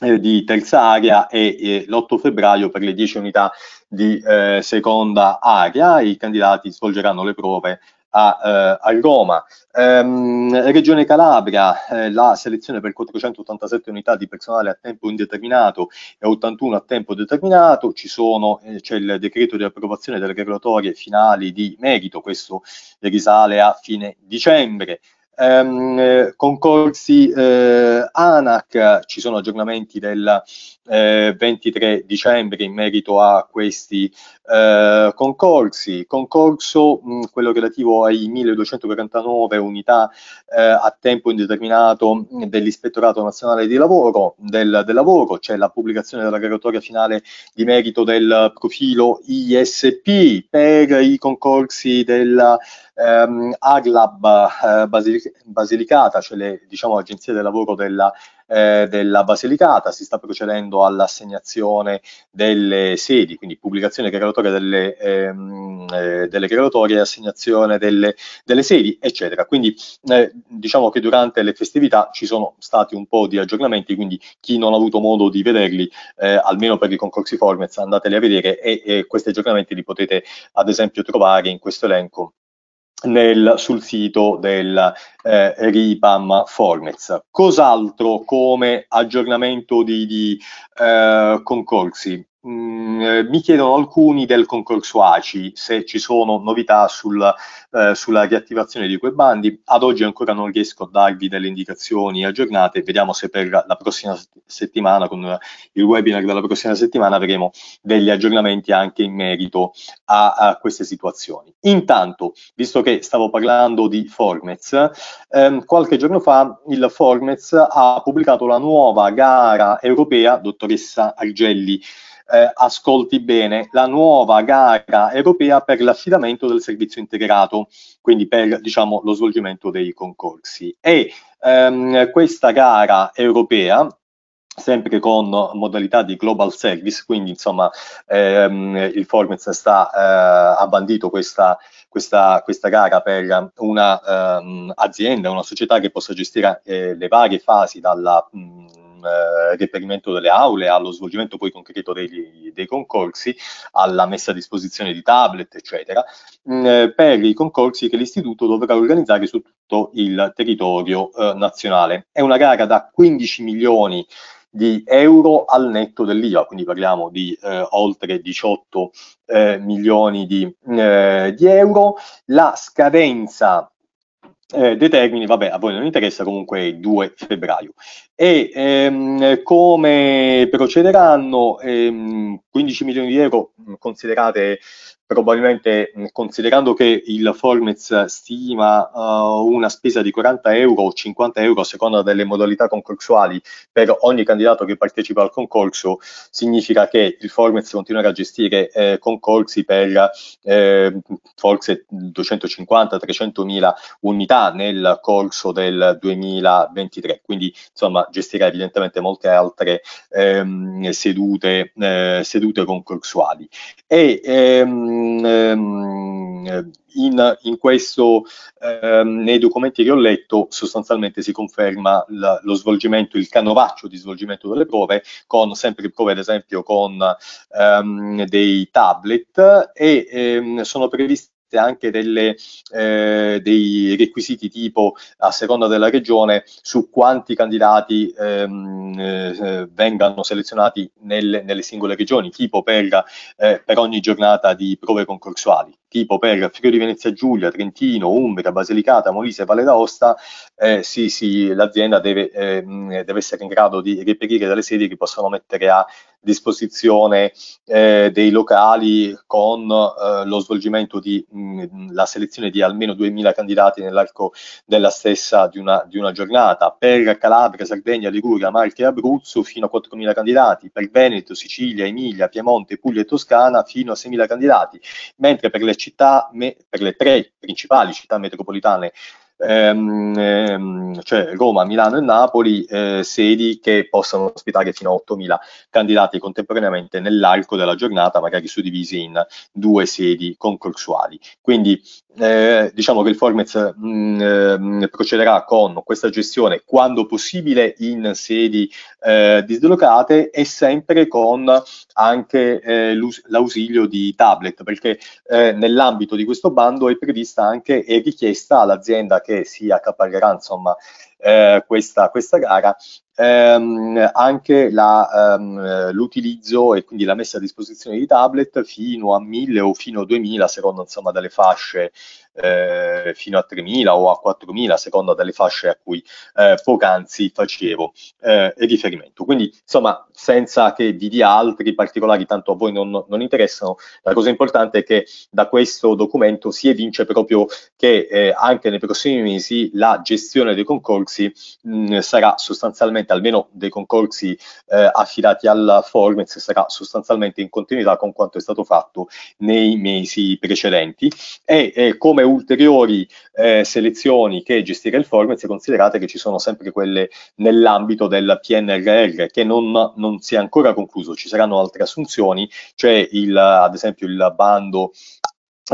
B: eh, di terza area e, e l'8 febbraio per le 10 unità di eh, seconda area. I candidati svolgeranno le prove a, eh, a Roma. Ehm, Regione Calabria, eh, la selezione per 487 unità di personale a tempo indeterminato e 81 a tempo determinato, ci sono, eh, c'è il decreto di approvazione delle regolatorie finali di merito, questo risale a fine dicembre ehm, eh, concorsi eh, ANAC, ci sono aggiornamenti del eh, 23 dicembre in merito a questi eh, concorsi, concorso mh, mm, quello relativo ai 1249 unità eh, a tempo indeterminato dell'Ispettorato Nazionale di Lavoro, del, del Lavoro, c'è cioè la pubblicazione della graduatoria finale di merito del profilo ISP per i concorsi della ehm, AGLAB eh, Basilicata Basilicata, cioè le, diciamo, l'agenzia del lavoro della, eh, della Basilicata, si sta procedendo all'assegnazione delle sedi, quindi pubblicazione creatoria delle, ehm, eh, delle regolatorie e assegnazione delle, delle, sedi, eccetera. Quindi eh, diciamo che durante le festività ci sono stati un po' di aggiornamenti, quindi chi non ha avuto modo di vederli, eh, almeno per i concorsi Formez, andateli a vedere e, e questi aggiornamenti li potete ad esempio trovare in questo elenco nel, sul sito del eh, RIPAM Fornez. Cos'altro come aggiornamento di, di eh, concorsi? Mm, eh, mi chiedono alcuni del concorso ACI se ci sono novità sul, eh, sulla riattivazione di quei bandi. Ad oggi ancora non riesco a darvi delle indicazioni aggiornate, vediamo se per la prossima settimana, con eh, il webinar della prossima settimana, avremo degli aggiornamenti anche in merito a, a queste situazioni. Intanto, visto che stavo parlando di Formez, ehm, qualche giorno fa il Formez ha pubblicato la nuova gara europea, dottoressa Argelli eh, ascolti bene, la nuova gara europea per l'affidamento del servizio integrato, quindi per diciamo, lo svolgimento dei concorsi. E ehm, questa gara europea sempre con modalità di global service, quindi insomma ehm, il Formez sta, eh, ha bandito questa, questa, questa, gara per un'azienda, ehm, una società che possa gestire eh, le varie fasi dalla... Mh, mm, eh, reperimento delle aule, allo svolgimento poi concreto dei, dei concorsi, alla messa a disposizione di tablet, eccetera, mh, mm, eh, per i concorsi che l'istituto dovrà organizzare su tutto il territorio eh, nazionale. È una gara da 15 milioni di euro al netto dell'IVA, quindi parliamo di eh, oltre 18 eh, milioni di, mm, eh, di, euro. La scadenza eh, determini, vabbè, a voi non interessa, comunque è il 2 febbraio e ehm, come procederanno ehm, 15 milioni di euro mm, considerate probabilmente mm, considerando che il Formex stima uh, una spesa di 40 euro o 50 euro a seconda delle modalità concorsuali per ogni candidato che partecipa al concorso, significa che il Formex continuerà a gestire eh, concorsi per eh, forse 250-300 mila unità nel corso del 2023. Quindi insomma gestirà evidentemente molte altre ehm, sedute, eh, sedute concorsuali. E, ehm, ehm, in, in, questo, ehm, nei documenti che ho letto, sostanzialmente si conferma la, lo svolgimento, il canovaccio di svolgimento delle prove, con sempre prove, ad esempio, con ehm, dei tablet e ehm, sono previsti anche delle, eh, dei requisiti tipo a seconda della regione su quanti candidati ehm, eh, vengano selezionati nel, nelle singole regioni, tipo per, eh, per, ogni giornata di prove concorsuali, tipo per Friuli Venezia Giulia, Trentino, Umbria, Basilicata, Molise, Valle d'Aosta, eh, sì, sì, l'azienda deve, ehm, deve, essere in grado di reperire delle sedi che possono mettere a disposizione eh, dei locali con eh, lo svolgimento di mh, mm, la selezione di almeno 2.000 candidati nell'arco della stessa di una, di una giornata, per Calabria, Sardegna, Liguria, Marche e Abruzzo fino a 4.000 candidati, per Veneto, Sicilia, Emilia, Piemonte, Puglia e Toscana fino a 6.000 candidati, mentre per le, città, me, per le tre principali città metropolitane ehm, ehm, cioè Roma, Milano e Napoli, eh, sedi che possono ospitare fino a 8.000 candidati contemporaneamente nell'arco della giornata, magari suddivisi in due sedi concorsuali. Quindi eh, diciamo che il Formez mh, mm, ehm, procederà con questa gestione quando possibile in sedi eh, dislocate e sempre con anche eh, l'ausilio di tablet perché eh, nell'ambito di questo bando è prevista anche e richiesta all'azienda che che si accaparrerà insomma, eh, questa, questa gara ehm, anche la, ehm, eh, l'utilizzo e quindi la messa a disposizione di tablet fino a 1000 o fino a 2000 seconda insomma dalle fasce eh, fino a 3000 o a 4000 secondo dalle fasce a cui eh, poc'anzi facevo eh, riferimento quindi insomma senza che vi dia altri particolari tanto a voi non, non interessano la cosa importante è che da questo documento si evince proprio che eh, anche nei prossimi mesi la gestione dei concorsi concorsi mh, mm, sarà sostanzialmente, almeno dei concorsi eh, affidati alla Formez, sarà sostanzialmente in continuità con quanto è stato fatto nei mesi precedenti e eh, come ulteriori eh, selezioni che gestirà il Formez considerate che ci sono sempre quelle nell'ambito del PNRR che non, non si è ancora concluso, ci saranno altre assunzioni, c'è cioè ad esempio il bando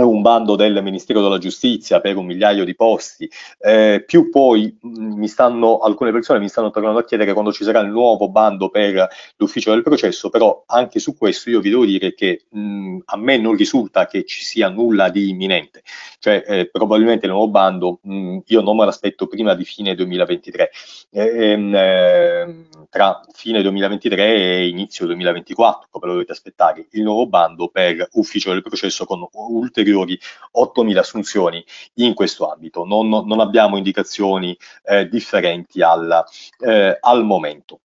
B: un bando del Ministero della Giustizia per un migliaio di posti, eh, più poi mm, mi stanno, alcune persone mi stanno tornando a chiedere quando ci sarà il nuovo bando per l'ufficio del processo, però anche su questo io vi devo dire che mh, mm, a me non risulta che ci sia nulla di imminente, cioè eh, probabilmente il nuovo bando mh, mm, io non me l'aspetto prima di fine 2023, eh, ehm, eh, tra fine 2023 e inizio 2024, ve lo dovete aspettare, il nuovo bando per ufficio del processo con ulteriori ulteriori 8.000 assunzioni in questo ambito. Non, non abbiamo indicazioni eh, differenti al, eh, al momento.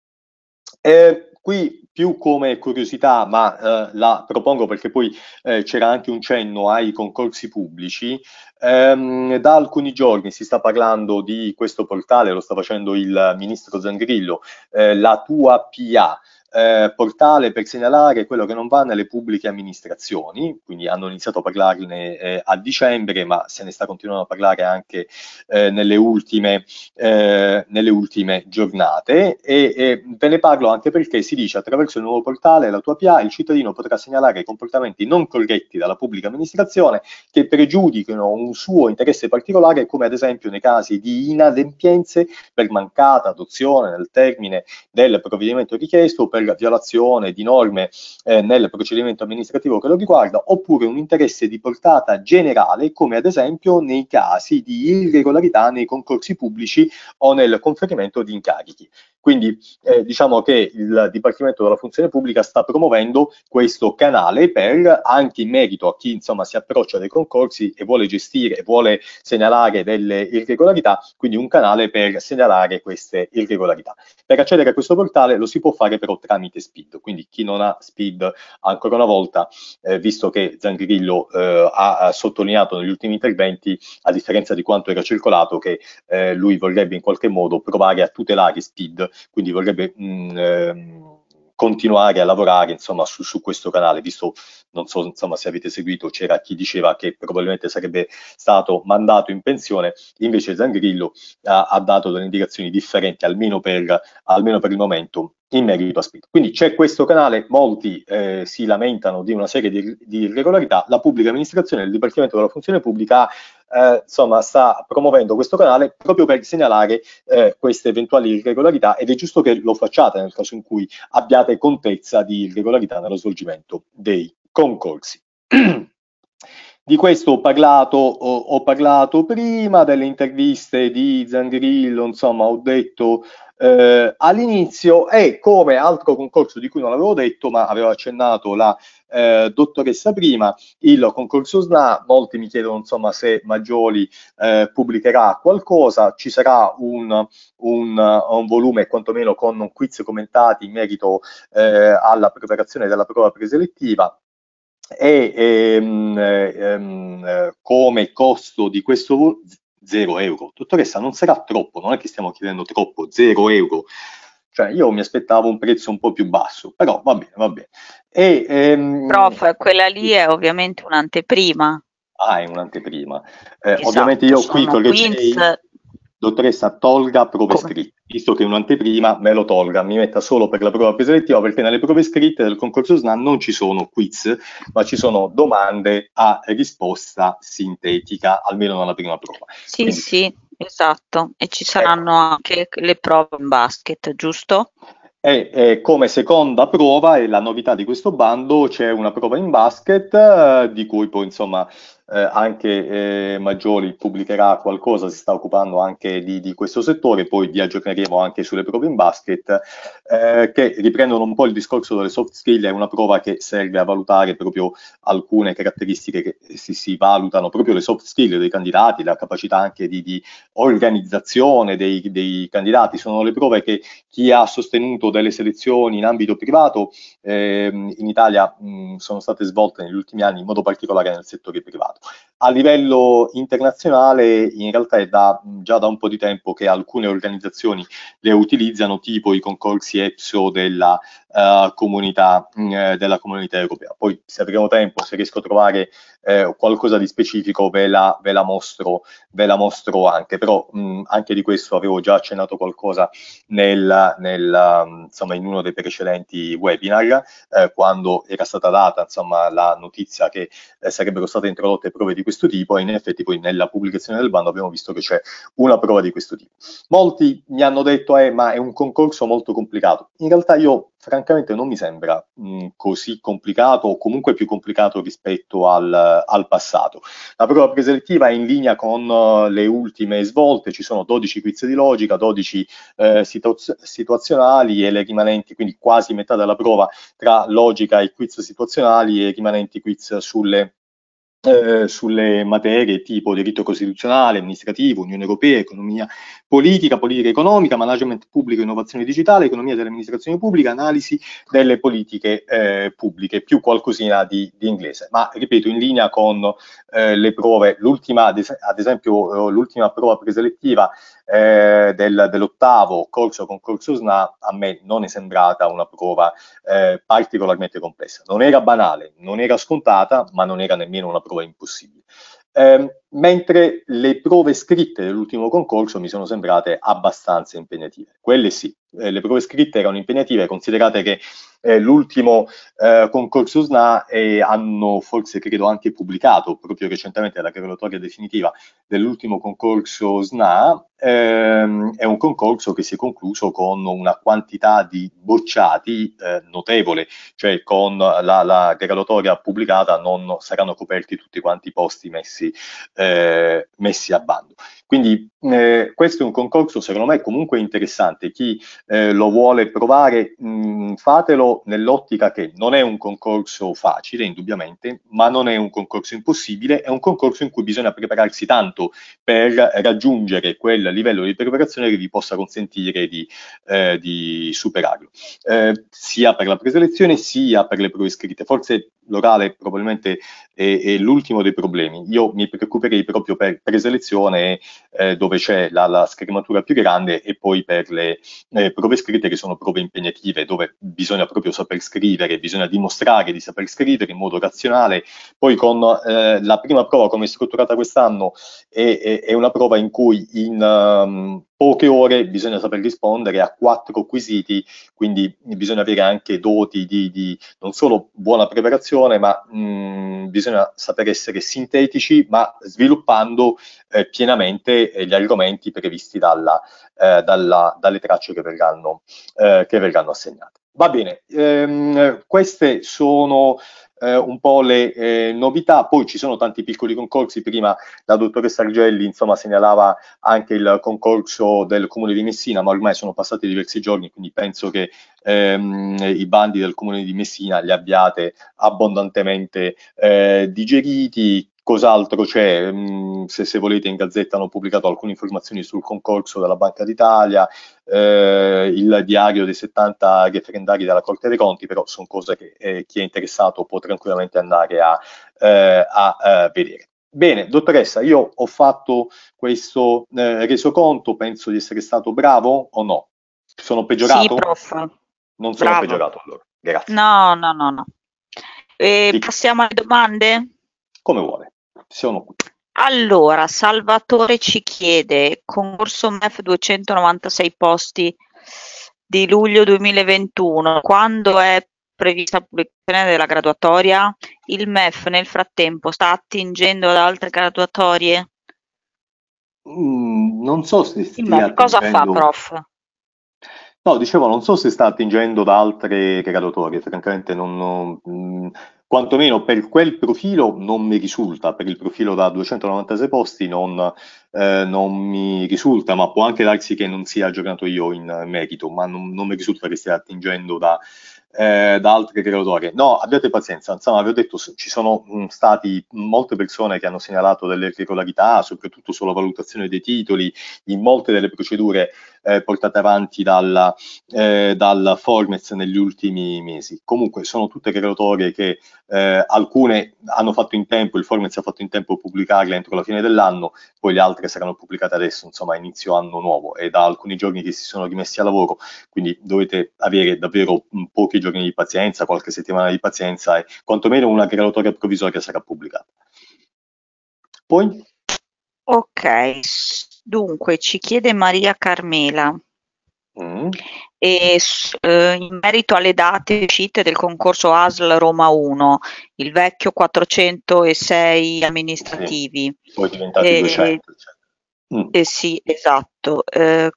B: Eh, qui più come curiosità, ma eh, la propongo perché poi eh, c'era anche un cenno ai concorsi pubblici, ehm, da alcuni giorni si sta parlando di questo portale, lo sta facendo il ministro Zangrillo, eh, la tua PA, eh, portale per segnalare quello che non va nelle pubbliche amministrazioni, quindi hanno iniziato a parlarne eh, a dicembre, ma se ne sta continuando a parlare anche eh, nelle, ultime, eh, nelle, ultime, giornate. E, e, ve ne parlo anche perché si dice attraverso il nuovo portale, la tua PA, il cittadino potrà segnalare comportamenti non corretti dalla pubblica amministrazione che pregiudichino un suo interesse particolare, come ad esempio nei casi di inadempienze per mancata adozione nel termine del provvedimento richiesto per per violazione di norme eh, nel procedimento amministrativo che lo riguarda, oppure un interesse di portata generale, come ad esempio nei casi di irregolarità nei concorsi pubblici o nel conferimento di incarichi. Quindi eh, diciamo che il Dipartimento della Funzione Pubblica sta promuovendo questo canale per anche in merito a chi insomma si approccia dei concorsi e vuole gestire, vuole segnalare delle irregolarità, quindi un canale per segnalare queste irregolarità. Per accedere a questo portale lo si può fare però tramite SPID, quindi chi non ha SPID ancora una volta, eh, visto che Zangrillo eh, ha sottolineato negli ultimi interventi, a differenza di quanto era circolato, che eh, lui vorrebbe in qualche modo provare a tutelare SPID quindi vorrebbe mh, mm, ehm, continuare a lavorare insomma, su, su, questo canale, visto, non so insomma, se avete seguito, c'era chi diceva che probabilmente sarebbe stato mandato in pensione, invece Zangrillo ha, ha dato delle indicazioni differenti, almeno per, almeno per il momento, in merito a Split. Quindi c'è questo canale, molti eh, si lamentano di una serie di, di, irregolarità, la pubblica amministrazione, il Dipartimento della Funzione Pubblica ha eh, insomma, sta promuovendo questo canale proprio per segnalare eh, queste eventuali irregolarità ed è giusto che lo facciate nel caso in cui abbiate contezza di irregolarità nello svolgimento dei concorsi. [clears throat] Di questo ho parlato, ho, ho parlato prima, delle interviste di Zandirillo, insomma ho detto eh, all'inizio e come altro concorso di cui non avevo detto ma avevo accennato la eh, dottoressa prima, il concorso SNA, molti mi chiedono insomma se Maggioli eh, pubblicherà qualcosa, ci sarà un, un, un, volume quantomeno con quiz commentati in merito eh, alla preparazione della prova preselettiva e ehm, ehm, eh, come costo di questo 0 euro. Dottoressa, non sarà troppo, non è che stiamo chiedendo troppo, 0 euro. Cioè, io mi aspettavo un prezzo un po' più basso, però va bene, va bene. E, ehm, Prof, quella
A: lì è ovviamente un'anteprima.
B: Ah, è un'anteprima. Eh, esatto, ovviamente io qui con le Quinz dottoressa tolga prove Come? scritte, visto che in un'anteprima me lo tolga, mi metta solo per la prova preselettiva, perché nelle prove scritte del concorso SNA non ci sono quiz, ma ci sono domande a risposta sintetica, almeno nella prima prova.
A: Sì, Quindi, sì, esatto, e ci eh. saranno ecco. anche le
B: prove in basket, giusto? E, e, come seconda prova, e la novità di questo bando, c'è una prova in basket eh, di cui poi insomma eh, anche eh, Maggiori pubblicherà qualcosa, si sta occupando anche di, di, questo settore, poi vi aggiorneremo anche sulle prove in basket, eh, che riprendono un po' il discorso delle soft skill, è una prova che serve a valutare proprio alcune caratteristiche che si, si valutano, proprio le soft skill dei candidati, la capacità anche di, di organizzazione dei, dei, candidati, sono le prove che chi ha sostenuto delle selezioni in ambito privato ehm, in Italia mh, sono state svolte negli ultimi anni in modo particolare nel settore privato. up A livello internazionale in realtà è da, già da un po' di tempo che alcune organizzazioni le utilizzano, tipo i concorsi EPSO della, uh, comunità, mh, mm, eh, della comunità, europea. Poi se avremo tempo, se riesco a trovare eh, qualcosa di specifico, ve la, ve la, mostro, ve la mostro anche, però mh, mm, anche di questo avevo già accennato qualcosa nel, nel, mm, insomma, in uno dei precedenti webinar, eh, quando era stata data insomma, la notizia che eh, sarebbero state introdotte prove di questo tipo e in effetti poi nella pubblicazione del bando abbiamo visto che c'è una prova di questo tipo. Molti mi hanno detto eh, ma è un concorso molto complicato. In realtà io francamente non mi sembra mh, così complicato o comunque più complicato rispetto al, al passato. La prova preselettiva è in linea con uh, le ultime svolte, ci sono 12 quiz di logica, 12 eh, situaz- situazionali e le rimanenti, quindi quasi metà della prova tra logica e quiz situazionali e rimanenti quiz sulle eh, sulle materie tipo diritto costituzionale, amministrativo, Unione Europea, economia politica, politica economica, management pubblico, innovazione digitale, economia dell'amministrazione pubblica, analisi delle politiche eh, pubbliche, più qualcosina di, di, inglese. Ma ripeto, in linea con eh, le prove, l'ultima, ad esempio, eh, l'ultima prova preselettiva eh, del, dell'ottavo corso con corso SNA a me non è sembrata una prova eh, particolarmente complessa. Non era banale, non era scontata, ma non era nemmeno una prova impossibile. Eh, mentre le prove scritte dell'ultimo concorso mi sono sembrate abbastanza impegnative. Quelle sì, eh, le prove scritte erano impegnative, considerate che eh, l'ultimo eh, concorso SNA e eh, hanno forse credo anche pubblicato proprio recentemente la graduatoria definitiva dell'ultimo concorso SNA, ehm, è un concorso che si è concluso con una quantità di bocciati eh, notevole, cioè con la, la graduatoria pubblicata non saranno coperti tutti quanti i posti messi eh, messi a bando. Quindi eh, questo è un concorso secondo me comunque interessante, chi eh, lo vuole provare mh, mm, fatelo nell'ottica che non è un concorso facile indubbiamente, ma non è un concorso impossibile, è un concorso in cui bisogna prepararsi tanto per raggiungere quel livello di preparazione che vi possa consentire di, eh, di superarlo, eh, sia per la preselezione sia per le prove scritte. Forse l'orale probabilmente è, è l'ultimo dei problemi. Io mi preoccuperei proprio per preselezione e eh, dove c'è la, la, schermatura più grande e poi per le eh, prove scritte che sono prove impegnative dove bisogna proprio saper scrivere, bisogna dimostrare di saper scrivere in modo razionale. Poi con eh, la prima prova come è strutturata quest'anno è, è, è, una prova in cui in... Um, poche ore bisogna saper rispondere a quattro quesiti, quindi bisogna avere anche doti di, di non solo buona preparazione, ma mh, mm, bisogna saper essere sintetici, ma sviluppando eh, pienamente eh, gli argomenti previsti dalla, eh, dalla, dalle tracce che verranno, eh, che verranno assegnate. Va bene, ehm, queste sono eh, un po' le eh, novità, poi ci sono tanti piccoli concorsi, prima la dottoressa Argelli insomma, segnalava anche il concorso del Comune di Messina, ma ormai sono passati diversi giorni, quindi penso che ehm, i bandi del Comune di Messina li abbiate abbondantemente eh, digeriti, Cos'altro c'è? Mm, se, se, volete in Gazzetta hanno pubblicato alcune informazioni sul concorso della Banca d'Italia, eh, il diario dei 70 referendari della Corte dei Conti, però sono cose che eh, chi è interessato può tranquillamente andare a, eh, a eh, vedere. Bene, dottoressa, io ho fatto questo eh, resoconto, penso di essere stato bravo o no? Sono peggiorato? Sì, prof. Non sono bravo. peggiorato allora, grazie.
A: No, no, no, no. passiamo alle domande?
B: Come vuole. Siamo qui.
A: Allora, Salvatore ci chiede, concorso MEF 296 posti di luglio 2021, quando è prevista la pubblicazione della graduatoria? Il MEF nel frattempo sta attingendo ad altre graduatorie?
B: Mm, non so se stia MEF, Cosa fa, prof? No, dicevo, non so se sta attingendo da altre graduatorie, francamente non... non mm, quantomeno per quel profilo non mi risulta, per il profilo da 296 posti non, eh, non mi risulta, ma può anche darsi che non sia aggiornato io in merito, ma non, non mi risulta che stia attingendo da eh, da altre graduatorie. No, abbiate pazienza, insomma, vi ho detto, ci sono mh, mm, stati molte persone che hanno segnalato delle irregolarità, soprattutto sulla valutazione dei titoli, in molte delle procedure eh, portate avanti dalla, eh, dalla Formes negli ultimi mesi. Comunque sono tutte graduatorie che eh, alcune hanno fatto in tempo, il Formes ha fatto in tempo a pubblicarle entro la fine dell'anno, poi le altre saranno pubblicate adesso, insomma, a inizio anno nuovo, è da alcuni giorni che si sono rimessi a lavoro, quindi dovete avere davvero mm, pochi giorni giorni di pazienza, qualche settimana di pazienza e quantomeno una graduatoria provvisoria sarà pubblicata. Poi?
A: Ok, dunque ci chiede Maria Carmela. Mm. E, eh, in merito alle date uscite del concorso ASL Roma 1, il vecchio 406 amministrativi.
B: Sì, poi diventati eh, 200.
A: Cioè. Mm. Eh, sì, esatto. Eh,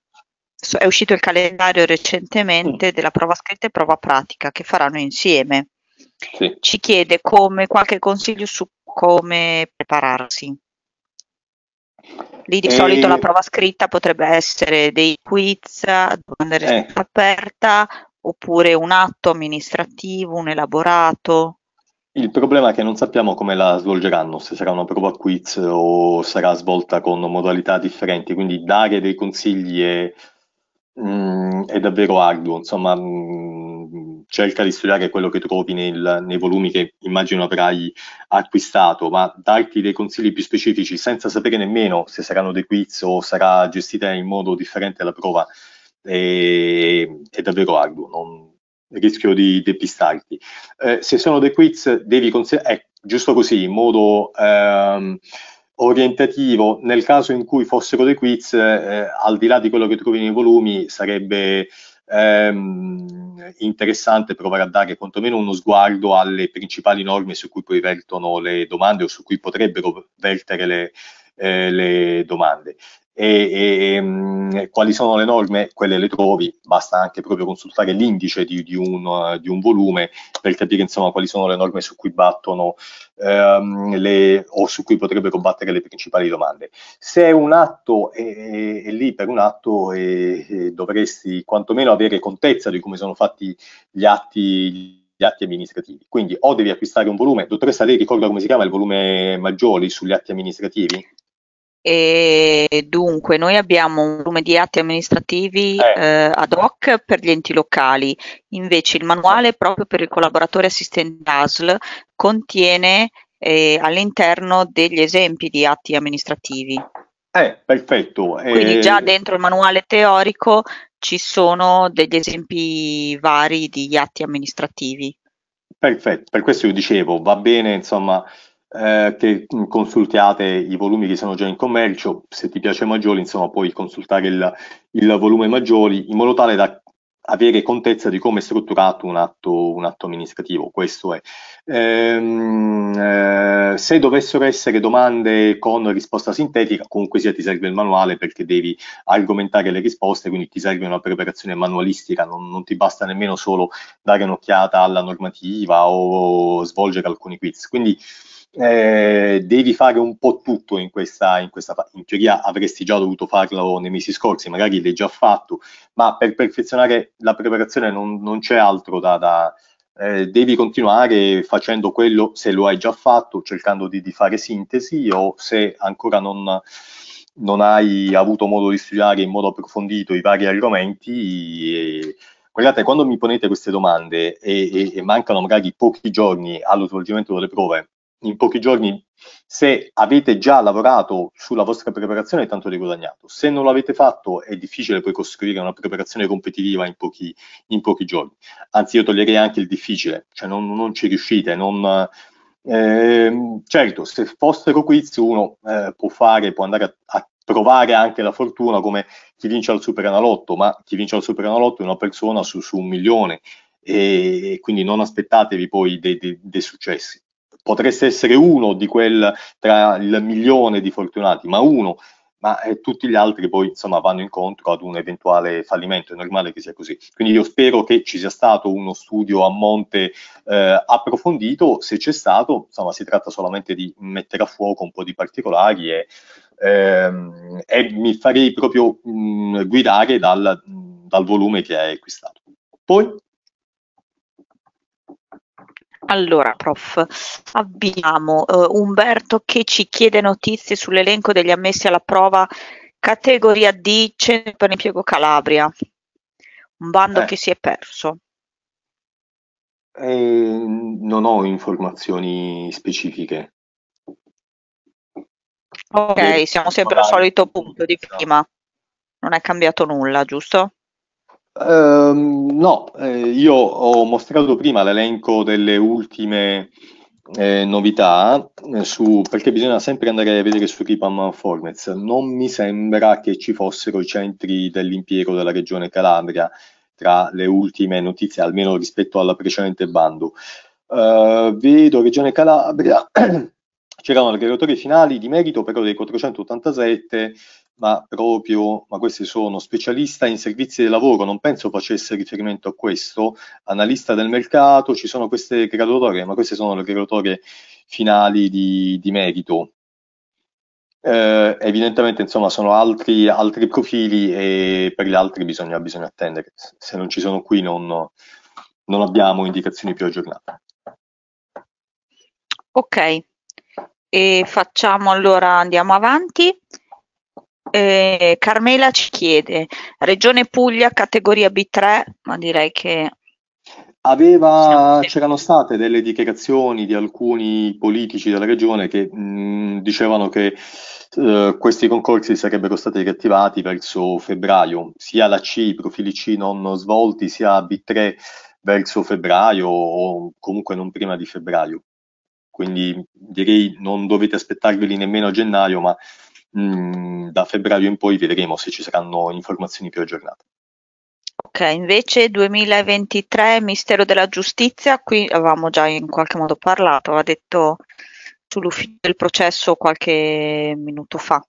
A: è uscito il calendario recentemente mm. della prova scritta e prova pratica che faranno insieme. Sì. Ci chiede come, qualche consiglio su come prepararsi. Lì di e... Ehm, solito la prova scritta potrebbe essere dei quiz, domande e eh. aperta, oppure un atto amministrativo, un elaborato.
B: Il problema è che non sappiamo come la svolgeranno, se sarà una prova quiz o sarà svolta con modalità differenti, quindi dare dei consigli e mh, mm, è davvero arduo, insomma mh, mm, cerca di studiare quello che trovi nel, nei volumi che immagino avrai acquistato, ma darti dei consigli più specifici senza sapere nemmeno se saranno dei quiz o sarà gestita in modo differente la prova è, è davvero arduo. Non, rischio di depistarti. Eh, se sono dei quiz, devi consigliare, eh, giusto così, in modo ehm, orientativo nel caso in cui fossero dei quiz, eh, al di là di quello che trovi nei volumi, sarebbe ehm, interessante provare a dare quantomeno uno sguardo alle principali norme su cui poi vertono le domande o su cui potrebbero vertere le, eh, le domande. E, e mh, mm, quali sono le norme? Quelle le trovi, basta anche proprio consultare l'indice di, di, un, di un, volume per capire insomma quali sono le norme su cui battono ehm, le, o su cui potrebbero battere le principali domande. Se un atto è, è, è lì per un atto è, dovresti quantomeno avere contezza di come sono fatti gli atti gli atti amministrativi. Quindi o devi acquistare un volume, dottoressa lei ricorda come si chiama il volume maggiore sugli atti amministrativi?
A: E dunque, noi abbiamo un volume di atti amministrativi eh. Eh, ad hoc per gli enti locali, invece il manuale proprio per il collaboratore assistente ASL contiene eh, all'interno degli esempi di atti amministrativi.
B: Eh, perfetto. Quindi eh, già
A: dentro il manuale teorico ci sono degli esempi vari di atti amministrativi.
B: Perfetto, per questo io dicevo, va bene insomma eh, che consultiate i volumi che sono già in commercio, se ti piace maggiori insomma puoi consultare il, il volume maggiori in modo tale da avere contezza di come è strutturato un atto, un atto amministrativo, questo è. Ehm, eh, se dovessero essere domande con risposta sintetica, comunque sia ti serve il manuale perché devi argomentare le risposte, quindi ti serve una preparazione manualistica, non, non ti basta nemmeno solo dare un'occhiata alla normativa o, svolgere alcuni quiz. Quindi eh, devi fare un po' tutto in questa, in questa fase. In teoria avresti già dovuto farlo nei mesi scorsi, magari l'hai già fatto, ma per perfezionare la preparazione non, non c'è altro da, da eh, devi continuare facendo quello se lo hai già fatto, cercando di, di fare sintesi o se ancora non, non, hai avuto modo di studiare in modo approfondito i vari argomenti. E, guardate, quando mi ponete queste domande e, e, e mancano magari pochi giorni allo svolgimento delle prove, in pochi giorni, se avete già lavorato sulla vostra preparazione, tanto di guadagnato. Se non l'avete fatto, è difficile poi costruire una preparazione competitiva in pochi, in pochi giorni. Anzi, io toglierei anche il difficile, cioè non, non ci riuscite, non, eh, certo, se fosse quiz uno eh, può fare, può andare a, a, provare anche la fortuna come chi vince al Superanalotto, ma chi vince al Superanalotto è una persona su, su un milione e quindi non aspettatevi poi dei, dei, dei successi potreste essere uno di quel tra il milione di fortunati, ma uno, ma eh, tutti gli altri poi insomma vanno incontro ad un eventuale fallimento, è normale che sia così. Quindi io spero che ci sia stato uno studio a monte eh, approfondito, se c'è stato, insomma si tratta solamente di mettere a fuoco un po' di particolari e, ehm, e mi farei proprio mh, mm, guidare dal, dal volume che hai acquistato. Poi
A: allora, prof, abbiamo uh, Umberto che ci chiede notizie sull'elenco degli ammessi alla prova categoria D Centro per l'impiego Calabria, un bando eh. che si è perso.
B: Eh, non ho informazioni specifiche.
A: Ok, siamo sempre al solito punto di prima. Non è cambiato nulla, giusto?
B: Um, no, eh, io ho mostrato prima l'elenco delle ultime eh, novità eh, su, perché bisogna sempre andare a vedere su Ripam Formez. Non mi sembra che ci fossero i centri dell'impiego della regione Calabria tra le ultime notizie, almeno rispetto alla precedente bando. Uh, eh, vedo Regione Calabria. [clears throat] c'erano le graduatorie finali di merito però dei 487 ma proprio, ma questi sono specialista in servizi di lavoro, non penso facesse riferimento a questo, analista del mercato, ci sono queste graduatorie, ma queste sono le graduatorie finali di, di merito. Eh, evidentemente insomma sono altri, altri, profili e per gli altri bisogna, bisogna attendere, se non ci sono qui non, non abbiamo indicazioni più aggiornate.
A: Ok, e facciamo allora, andiamo avanti eh, Carmela ci chiede, Regione Puglia categoria B3, ma direi che...
B: Aveva, c'erano state delle dichiarazioni di alcuni politici della regione che mh, mm, dicevano che Uh, questi concorsi sarebbero stati riattivati verso febbraio, sia la C, i profili C non svolti, sia B3 verso febbraio o comunque non prima di febbraio. Quindi direi non dovete aspettarveli nemmeno a gennaio, ma Mm, da febbraio in poi vedremo se ci saranno informazioni più aggiornate.
A: Ok, invece 2023 Mistero della Giustizia, qui avevamo già in qualche modo parlato, ha detto sull'ufficio del processo qualche minuto
B: fa.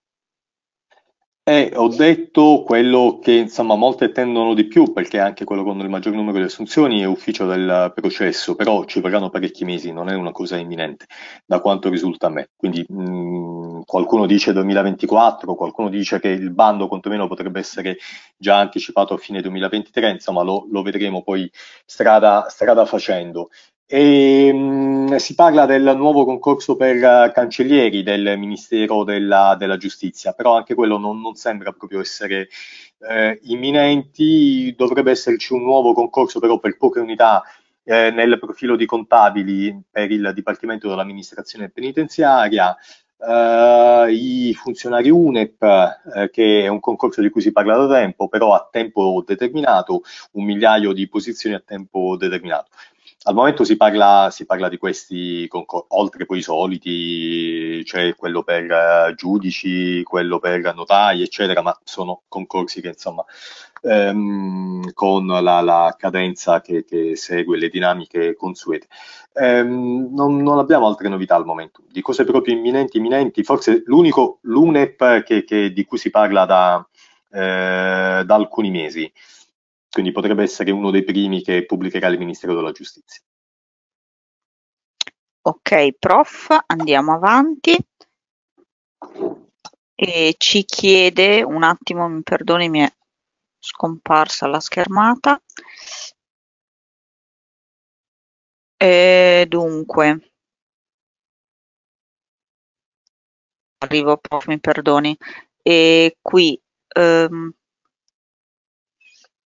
B: Eh, ho detto quello che insomma molte tendono di più perché anche quello con il maggior numero di assunzioni è ufficio del processo, però ci vorranno parecchi mesi, non è una cosa imminente da quanto risulta a me. Quindi mh, mm, qualcuno dice 2024, qualcuno dice che il bando quantomeno potrebbe essere già anticipato a fine 2023, insomma lo, lo vedremo poi strada, strada facendo. E, mh, mm, si parla del nuovo concorso per eh, cancellieri del Ministero della, della Giustizia, però anche quello non, non sembra proprio essere eh, imminenti, dovrebbe esserci un nuovo concorso però per poche unità eh, nel profilo di contabili per il Dipartimento dell'Amministrazione Penitenziaria, Uh, i funzionari UNEP, uh, che è un concorso di cui si parla da tempo, però a tempo determinato, un migliaio di posizioni a tempo determinato al momento si parla, si parla di questi, concorsi, oltre poi i soliti, c'è cioè quello per eh, giudici, quello per notai, eccetera, ma sono concorsi che insomma ehm, con la, la cadenza che, che, segue le dinamiche consuete. Ehm, non, non, abbiamo altre novità al momento, di cose proprio imminenti, imminenti, forse l'unico, l'UNEP che, che, di cui si parla da, eh, da alcuni mesi quindi potrebbe essere uno dei primi che pubblicherà il Ministero della Giustizia.
A: Ok, prof, andiamo avanti. E ci chiede un attimo, mi perdoni, mi è scomparsa la schermata. E dunque, arrivo, prof, mi perdoni. E qui ehm,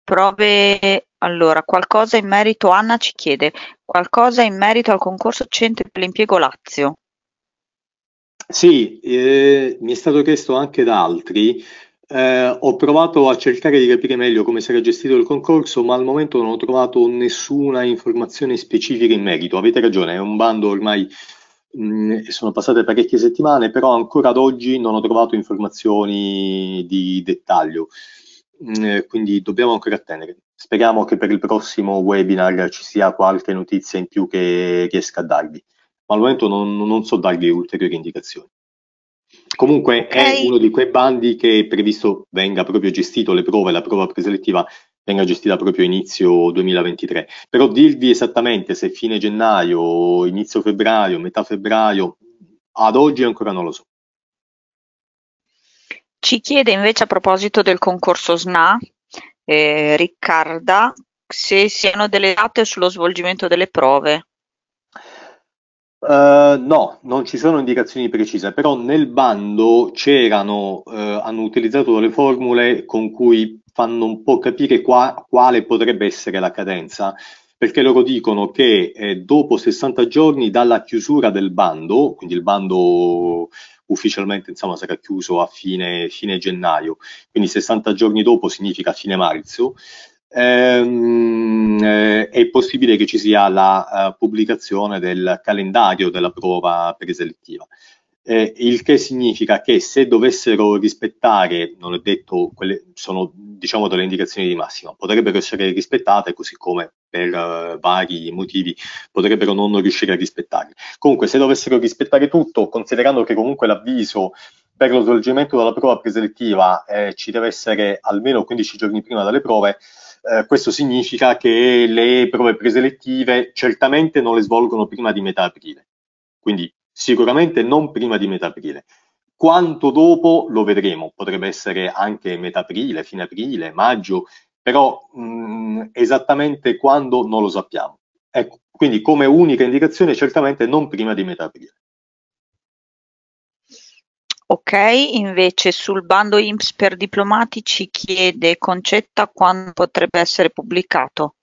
A: prove allora, qualcosa in merito, Anna ci chiede, qualcosa in merito al concorso centro per l'impiego
B: Lazio. Sì, eh, mi è stato chiesto anche da altri. Eh, ho provato a cercare di capire meglio come sarà gestito il concorso, ma al momento non ho trovato nessuna informazione specifica in merito. Avete ragione, è un bando ormai mh, mm, sono passate parecchie settimane, però ancora ad oggi non ho trovato informazioni di dettaglio. Mm, eh, quindi dobbiamo ancora attendere. Speriamo che per il prossimo webinar ci sia qualche notizia in più che riesca a darvi, ma al momento non, non so darvi ulteriori indicazioni. Comunque okay. è uno di quei bandi che è previsto venga proprio gestito, le prove, la prova preselettiva venga gestita proprio inizio 2023. Però dirvi esattamente se fine gennaio, inizio febbraio, metà febbraio, ad oggi ancora non lo so.
A: Ci chiede invece a proposito del concorso SNA, eh, Riccarda, se siano delle date sullo svolgimento delle prove.
B: Uh, no, non ci sono indicazioni precise, però nel bando c'erano, uh, hanno utilizzato delle formule con cui fanno un po' capire qua, quale potrebbe essere la cadenza, perché loro dicono che eh, dopo 60 giorni dalla chiusura del bando, quindi il bando ufficialmente insomma, sarà chiuso a fine, fine gennaio, quindi 60 giorni dopo significa fine marzo. Ehm, eh, è possibile che ci sia la uh, pubblicazione del calendario della prova preselettiva eh, il che significa che se dovessero rispettare, non è detto, quelle, sono diciamo delle indicazioni di massima, potrebbero essere rispettate così come per uh, vari motivi potrebbero non riuscire a rispettarle. Comunque se dovessero rispettare tutto, considerando che comunque l'avviso per lo svolgimento della prova preselettiva eh, ci deve essere almeno 15 giorni prima dalle prove, eh, questo significa che le prove preselettive certamente non le svolgono prima di metà aprile. Quindi Sicuramente non prima di metà aprile. Quanto dopo lo vedremo, potrebbe essere anche metà aprile, fine aprile, maggio, però mh, mm, esattamente quando non lo sappiamo. Ecco, quindi come unica indicazione certamente non prima di metà aprile.
A: Ok, invece sul bando IMSS per diplomatici chiede Concetta quando potrebbe essere pubblicato.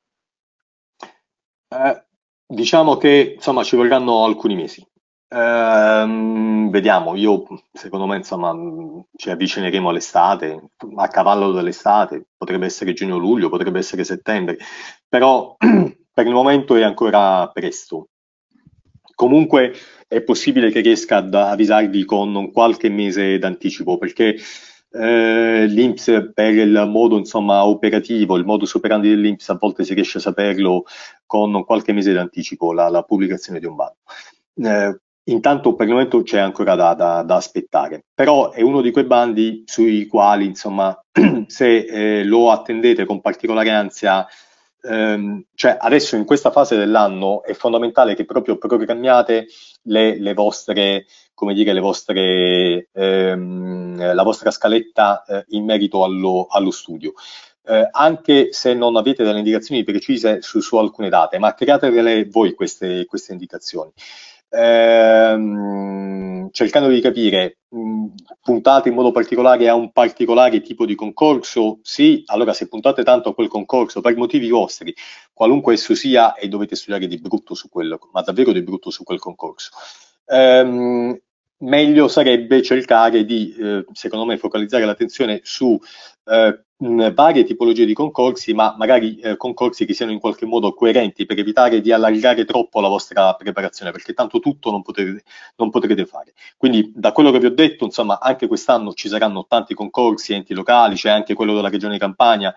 B: Eh, diciamo che insomma ci vorranno alcuni mesi, Ehm, vediamo, io secondo me insomma mm, ci avvicineremo all'estate, a cavallo dell'estate, potrebbe essere giugno-luglio, potrebbe essere settembre, però [clears throat] per il momento è ancora presto. Comunque è possibile che riesca ad avvisarvi con un qualche mese d'anticipo perché eh, l'INPS per il modo insomma, operativo, il modus operandi dell'INPS a volte si riesce a saperlo con qualche mese d'anticipo la, la pubblicazione di un bando. Eh, Intanto per il momento c'è ancora da, da, da, aspettare, però è uno di quei bandi sui quali, insomma, [clears throat] se eh, lo attendete con particolare ansia, ehm, cioè adesso in questa fase dell'anno è fondamentale che proprio programmiate le, le vostre, come dire, le vostre, ehm, la vostra scaletta eh, in merito allo, allo studio. Eh, anche se non avete delle indicazioni precise su, su alcune date, ma createvele voi queste, queste indicazioni ehm, cercando di capire, mh, mm, puntate in modo particolare a un particolare tipo di concorso? Sì, allora se puntate tanto a quel concorso per motivi vostri, qualunque esso sia, e dovete studiare di brutto su quello, ma davvero di brutto su quel concorso. Ehm, meglio sarebbe cercare di, eh, secondo me, focalizzare l'attenzione su eh, varie tipologie di concorsi, ma magari eh, concorsi che siano in qualche modo coerenti per evitare di allargare troppo la vostra preparazione, perché tanto tutto non potrete, non potrete fare. Quindi da quello che vi ho detto, insomma, anche quest'anno ci saranno tanti concorsi, enti locali, c'è anche quello della Regione Campania,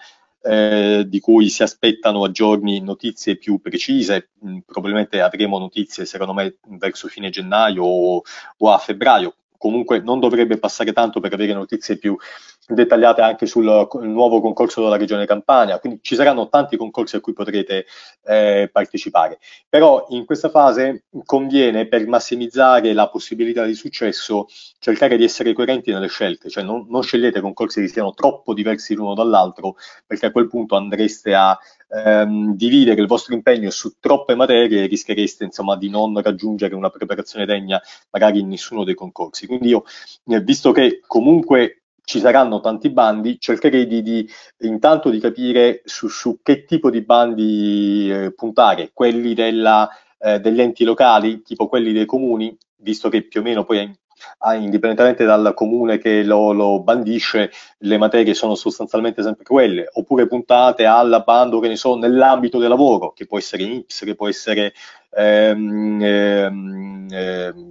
B: eh, di cui si aspettano a giorni notizie più precise, mm, probabilmente avremo notizie secondo me verso fine gennaio o, o a febbraio, comunque non dovrebbe passare tanto per avere notizie più dettagliate anche sul nuovo concorso della Regione Campania, quindi ci saranno tanti concorsi a cui potrete eh, partecipare. Però in questa fase conviene per massimizzare la possibilità di successo cercare di essere coerenti nelle scelte, cioè non, non scegliete concorsi che siano troppo diversi l'uno dall'altro perché a quel punto andreste a ehm, dividere il vostro impegno su troppe materie e rischiereste insomma di non raggiungere una preparazione degna magari in nessuno dei concorsi. Quindi io, eh, visto che comunque ci saranno tanti bandi, cercherei di, di intanto di capire su, su, che tipo di bandi eh, puntare, quelli della, eh, degli enti locali, tipo quelli dei comuni, visto che più o meno poi ah, indipendentemente dal comune che lo, lo, bandisce, le materie sono sostanzialmente sempre quelle, oppure puntate al bando che ne so nell'ambito del lavoro, che può essere INPS, che può essere ehm, ehm, ehm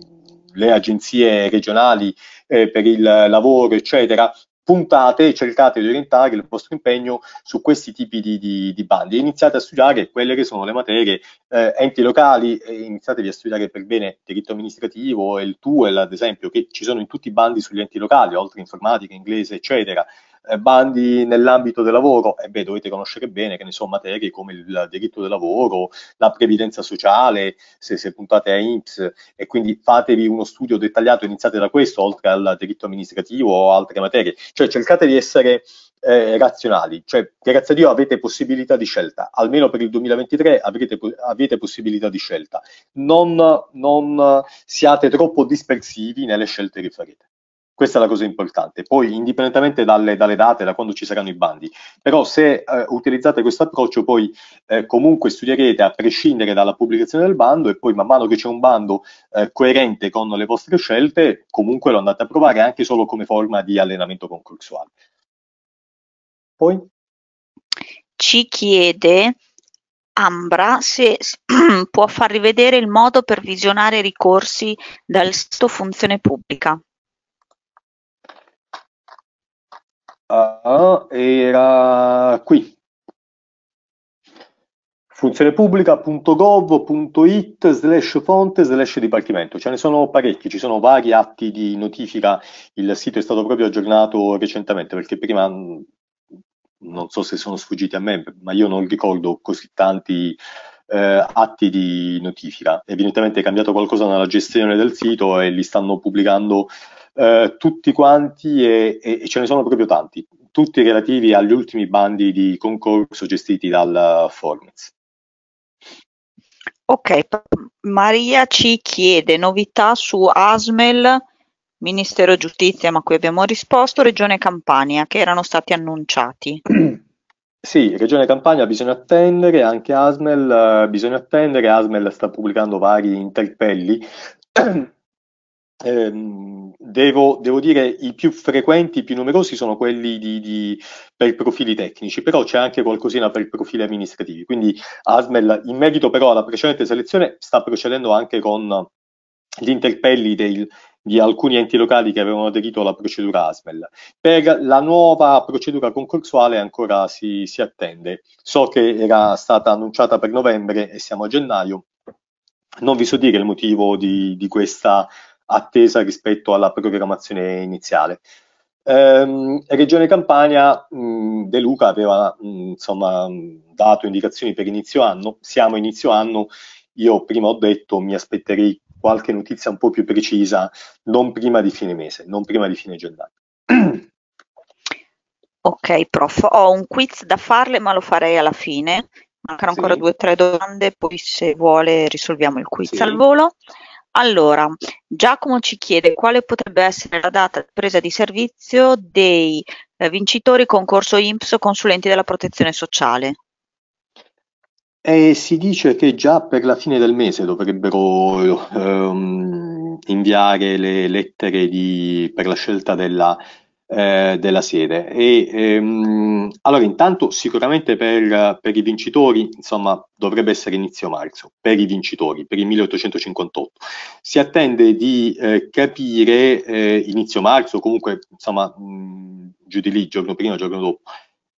B: le agenzie regionali eh, per il lavoro, eccetera, puntate e cercate di orientare il vostro impegno su questi tipi di, di, di bandi. Iniziate a studiare quelle che sono le materie eh, enti locali, e iniziatevi a studiare per bene diritto amministrativo e il TUEL, ad esempio, che ci sono in tutti i bandi sugli enti locali, oltre informatica, inglese, eccetera. Eh, bandi nell'ambito del lavoro, e beh, dovete conoscere bene che ne sono materie come il diritto del lavoro, la previdenza sociale, se, se puntate a INPS, e quindi fatevi uno studio dettagliato, iniziate da questo, oltre al diritto amministrativo o altre materie, cioè cercate di essere eh, razionali, cioè grazie a Dio avete possibilità di scelta, almeno per il 2023 avrete, avete possibilità di scelta, non, non siate troppo dispersivi nelle scelte che farete. Questa è la cosa importante. Poi, indipendentemente dalle, dalle date, da quando ci saranno i bandi, però se eh, utilizzate questo approccio, poi eh, comunque studierete a prescindere dalla pubblicazione del bando e poi man mano che c'è un bando eh, coerente con le vostre scelte, comunque lo andate a provare anche solo come forma di allenamento concorsuale. Poi?
A: Ci chiede Ambra se [clears throat] può far rivedere il modo per visionare i ricorsi dal sito funzione pubblica.
B: Uh, era qui. Funzionepubblica.gov.it slash fonte slash dipartimento. Ce ne sono parecchi, ci sono vari atti di notifica. Il sito è stato proprio aggiornato recentemente perché prima mm, non so se sono sfuggiti a me, ma io non ricordo così tanti eh, atti di notifica. Evidentemente è cambiato qualcosa nella gestione del sito e li stanno pubblicando eh, tutti quanti e, e, ce ne sono proprio tanti, tutti relativi agli ultimi bandi di concorso gestiti dal Formiz.
A: Ok, Maria ci chiede novità su ASMEL, Ministero Giustizia, ma qui abbiamo risposto, Regione Campania, che erano stati annunciati. [clears throat]
B: Sì, Regione Campania bisogna attendere, anche ASMEL eh, bisogna attendere, ASMEL sta pubblicando vari interpelli [clears throat] Ehm, devo, devo, dire i più frequenti, i più numerosi sono quelli di, di, per profili tecnici, però c'è anche qualcosina per profili amministrativi. Quindi ASMEL, in merito però alla precedente selezione, sta procedendo anche con gli interpelli del, di alcuni enti locali che avevano aderito alla procedura ASMEL. Per la nuova procedura concorsuale ancora si, si attende. So che era stata annunciata per novembre e siamo a gennaio. Non vi so dire il motivo di, di questa attesa rispetto alla programmazione iniziale. Ehm, Regione Campania, mh, mm, De Luca aveva mh, mm, insomma, mm, dato indicazioni per inizio anno, siamo inizio anno, io prima ho detto mi aspetterei qualche notizia un po' più precisa, non prima di fine mese, non prima di fine gennaio. [clears throat] Ok, prof,
A: ho un quiz da farle, ma lo farei alla fine. Mancano sì. ancora due o tre domande, poi se vuole risolviamo il quiz sì. al volo. Allora, Giacomo ci chiede quale potrebbe essere la data di presa di servizio dei eh, vincitori concorso INPS consulenti della protezione sociale.
B: E si dice che già per la fine del mese dovrebbero ehm, inviare le lettere di, per la scelta della eh, della sede. E, ehm, allora, intanto, sicuramente per, per, i vincitori, insomma, dovrebbe essere inizio marzo, per i vincitori, per il 1858. Si attende di eh, capire eh, inizio marzo, comunque, insomma, mh, giù di lì, giorno prima, giorno dopo,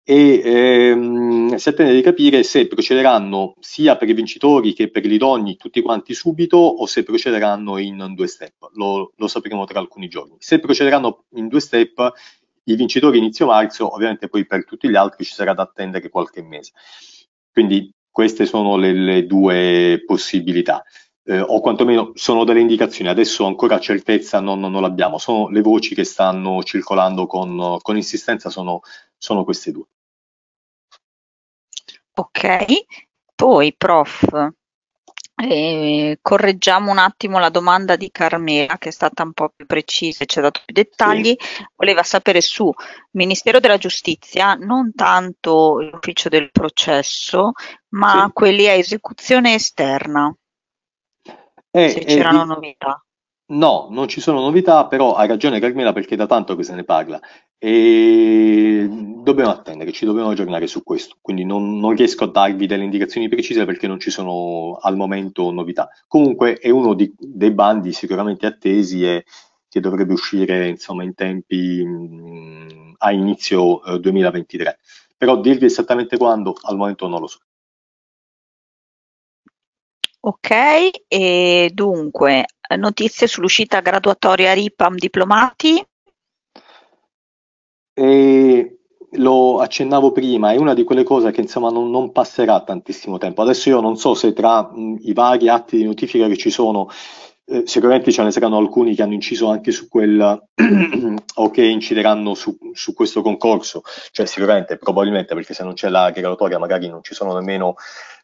B: e ehm, si attende di capire se procederanno sia per i vincitori che per gli idonei tutti quanti subito o se procederanno in due step. Lo, lo sapremo tra alcuni giorni. Se procederanno in due step, i vincitori inizio marzo, ovviamente poi per tutti gli altri ci sarà da attendere qualche mese. Quindi queste sono le, le due possibilità. Eh, o quantomeno sono delle indicazioni, adesso ancora certezza non, non, non l'abbiamo, sono le voci che stanno circolando con, con insistenza, sono, sono queste due.
A: Ok, poi prof, eh, correggiamo un attimo la domanda di Carmela che è stata un po' più precisa e ci ha dato più dettagli. Sì. Voleva sapere su Ministero della Giustizia, non tanto l'ufficio del processo, ma sì. quelli a esecuzione esterna.
B: Eh, se eh, c'erano novità. No, non ci sono novità, però ha ragione Carmela perché da tanto che se ne parla e dobbiamo attendere, ci dobbiamo aggiornare su questo, quindi non, non, riesco a darvi delle indicazioni precise perché non ci sono al momento novità. Comunque è uno di, dei bandi sicuramente attesi e che dovrebbe uscire insomma, in tempi mh, mm, a inizio eh, 2023, però dirvi esattamente quando al momento non lo so.
A: Ok, e dunque, notizie sull'uscita graduatoria RIPAM diplomati?
B: E lo accennavo prima, è una di quelle cose che insomma non, non, passerà tantissimo tempo. Adesso io non so se tra i vari atti di notifica che ci sono eh, sicuramente ce ne saranno alcuni che hanno inciso anche su quella [clears throat] o che incideranno su, su, questo concorso, cioè sicuramente, probabilmente perché se non c'è la regolatoria magari non ci sono nemmeno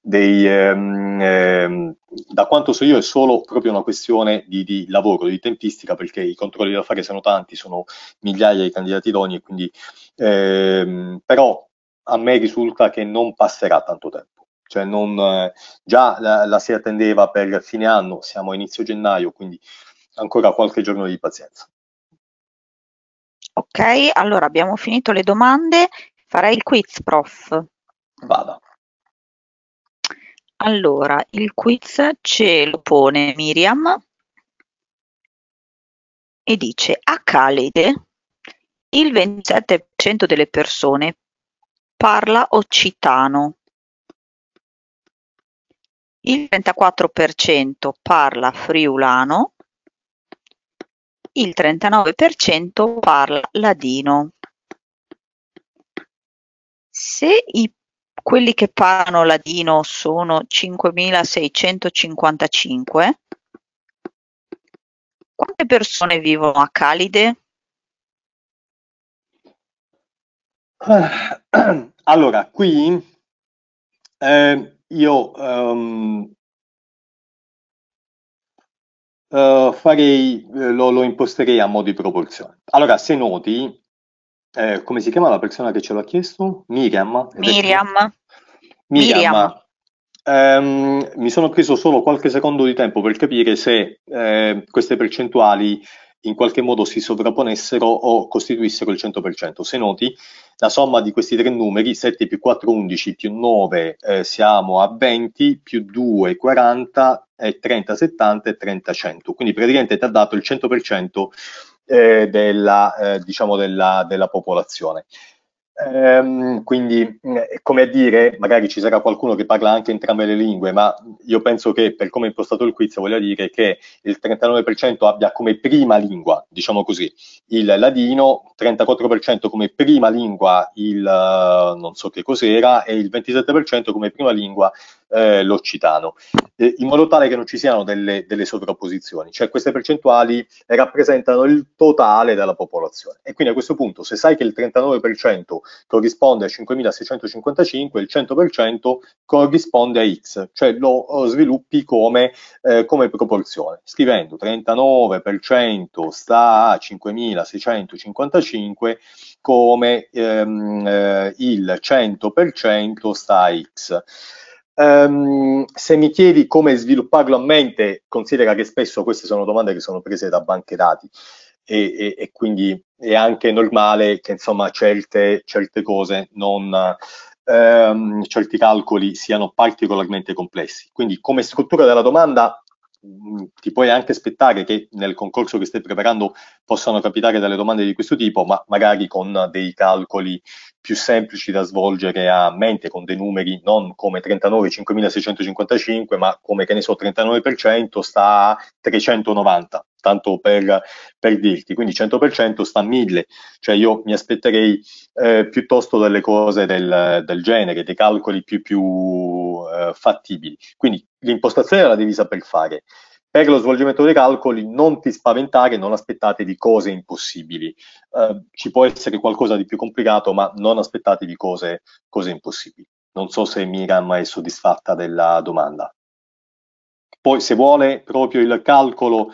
B: dei... Ehm, ehm, da quanto so io è solo proprio una questione di, di, lavoro, di tempistica, perché i controlli da fare sono tanti, sono migliaia di candidati idoni, quindi ehm, però a me risulta che non passerà tanto tempo. Cioè non, eh, già la, la si attendeva per fine anno, siamo a inizio gennaio, quindi ancora qualche giorno di pazienza.
A: Ok, allora abbiamo finito le domande. Farei il quiz, prof. Vada. Allora, il quiz ce lo pone Miriam e dice a Calede il 27% delle persone parla occitano. Il 34% parla friulano, il 39% parla ladino. Se i, quelli che parlano ladino sono 5.655, quante persone vivono a Calide?
B: Ah, [clears throat] allora, qui eh, io um, uh, farei, eh, lo, lo, imposterei a modo di proporzione. Allora, se noti, eh, come si chiama la persona che ce l'ha chiesto? Miriam.
A: Miriam. Miriam.
B: Um, mi sono preso solo qualche secondo di tempo per capire se eh, queste percentuali in qualche modo si sovrapponessero o costituissero il 100%. Se noti, la somma di questi tre numeri, 7 più 4, 11, più 9, eh, siamo a 20, più 2, 40, eh, 30, 70 e 30, 100. Quindi praticamente ti ha dato il 100% eh, della, eh, diciamo della, della popolazione. Ehm, quindi, eh, come a dire, magari ci sarà qualcuno che parla anche entrambe le lingue, ma io penso che per come è impostato il quiz voglia dire che il 39% abbia come prima lingua, diciamo così, il ladino, 34% come prima lingua il eh, non so che cos'era e il 27% come prima lingua eh, l'occitano, eh, in modo tale che non ci siano delle, delle sovrapposizioni, cioè queste percentuali rappresentano il totale della popolazione. E quindi a questo punto, se sai che il 39% corrisponde a 5.655, il 100% corrisponde a X, cioè lo sviluppi come, eh, come proporzione, scrivendo 39% sta a 5.655 come ehm, eh, il 100% sta a X. Um, se mi chiedi come svilupparlo a mente, considera che spesso queste sono domande che sono prese da banche dati e, e, e quindi è anche normale che insomma certe, certe cose non, um, certi calcoli siano particolarmente complessi. Quindi come struttura della domanda Mm, ti puoi anche aspettare che nel concorso che stai preparando possano capitare delle domande di questo tipo, ma magari con dei calcoli più semplici da svolgere a mente, con dei numeri non come 39, 5655, ma come che ne so, 39% sta a 390 tanto per, per dirti, quindi 100% sta a 1000, cioè io mi aspetterei eh, piuttosto delle cose del, del, genere, dei calcoli più, più eh, fattibili. Quindi l'impostazione è la divisa per fare. Per lo svolgimento dei calcoli non ti spaventare, non aspettatevi cose impossibili. Eh, ci può essere qualcosa di più complicato, ma non aspettatevi cose, cose impossibili. Non so se Miriam è soddisfatta della domanda. Poi se vuole proprio il calcolo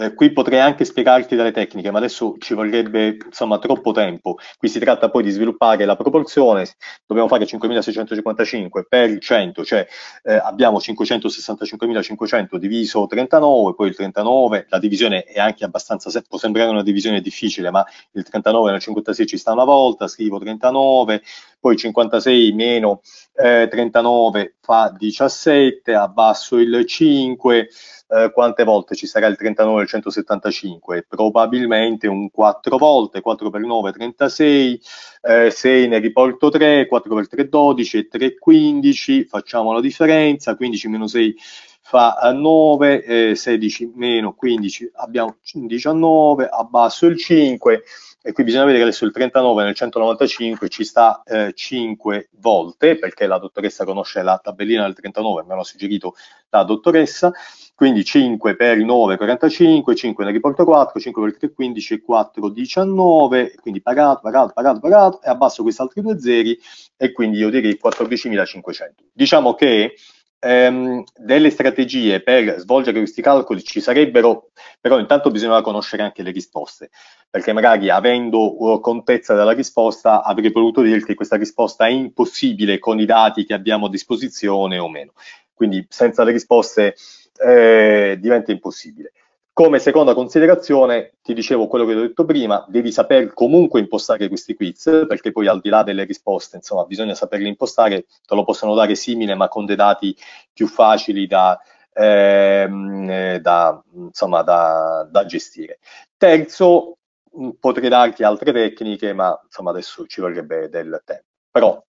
B: eh, qui potrei anche spiegarti delle tecniche, ma adesso ci vorrebbe insomma troppo tempo. Qui si tratta poi di sviluppare la proporzione, dobbiamo fare 5.655 per 100, cioè eh, abbiamo 565.500 diviso 39, poi il 39, la divisione è anche abbastanza, può sembrare una divisione difficile, ma il 39 nel 56 ci sta una volta, scrivo 39, poi 56 meno eh, 39 fa 17, abbasso il 5, eh, quante volte ci sarà il 39 al 175? Probabilmente un 4 volte, 4 per 9 36, eh, 6 ne riporto 3, 4 per 3 12 3 15, facciamo la differenza, 15 meno 6 fa 9, eh, 16 meno 15 abbiamo 19, abbasso il 5 e qui bisogna vedere che adesso il 39 nel 195 ci sta eh, 5 volte perché la dottoressa conosce la tabellina del 39, me l'ha suggerito la dottoressa, quindi 5 per 9 45, 5 ne riporto 4, 5 per 3 15, 4 19, quindi pagato, pagato, pagato, pagato e abbasso questi altri due zeri e quindi io direi 14.500. Diciamo che ehm, delle strategie per svolgere questi calcoli ci sarebbero, però intanto bisognava conoscere anche le risposte, perché magari avendo uh, contezza della risposta avrei potuto dire che questa risposta è impossibile con i dati che abbiamo a disposizione o meno. Quindi senza le risposte eh, diventa impossibile. Come seconda considerazione, ti dicevo quello che ho detto prima, devi saper comunque impostare questi quiz, perché poi al di là delle risposte, insomma, bisogna saperli impostare, te lo possono dare simile, ma con dei dati più facili da, ehm, eh, da, insomma, da, da gestire. Terzo, mm, potrei darti altre tecniche, ma insomma, adesso ci vorrebbe del tempo. Però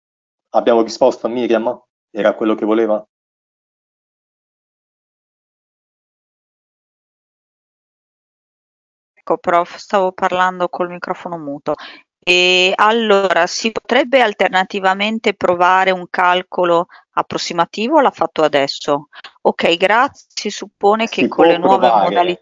B: abbiamo risposto a Miriam? Era quello che voleva? capisco, prof, stavo parlando col microfono muto.
A: E allora si potrebbe alternativamente provare un calcolo approssimativo, l'ha fatto adesso. Ok, grazie. Si suppone che si con le nuove provare, modalità.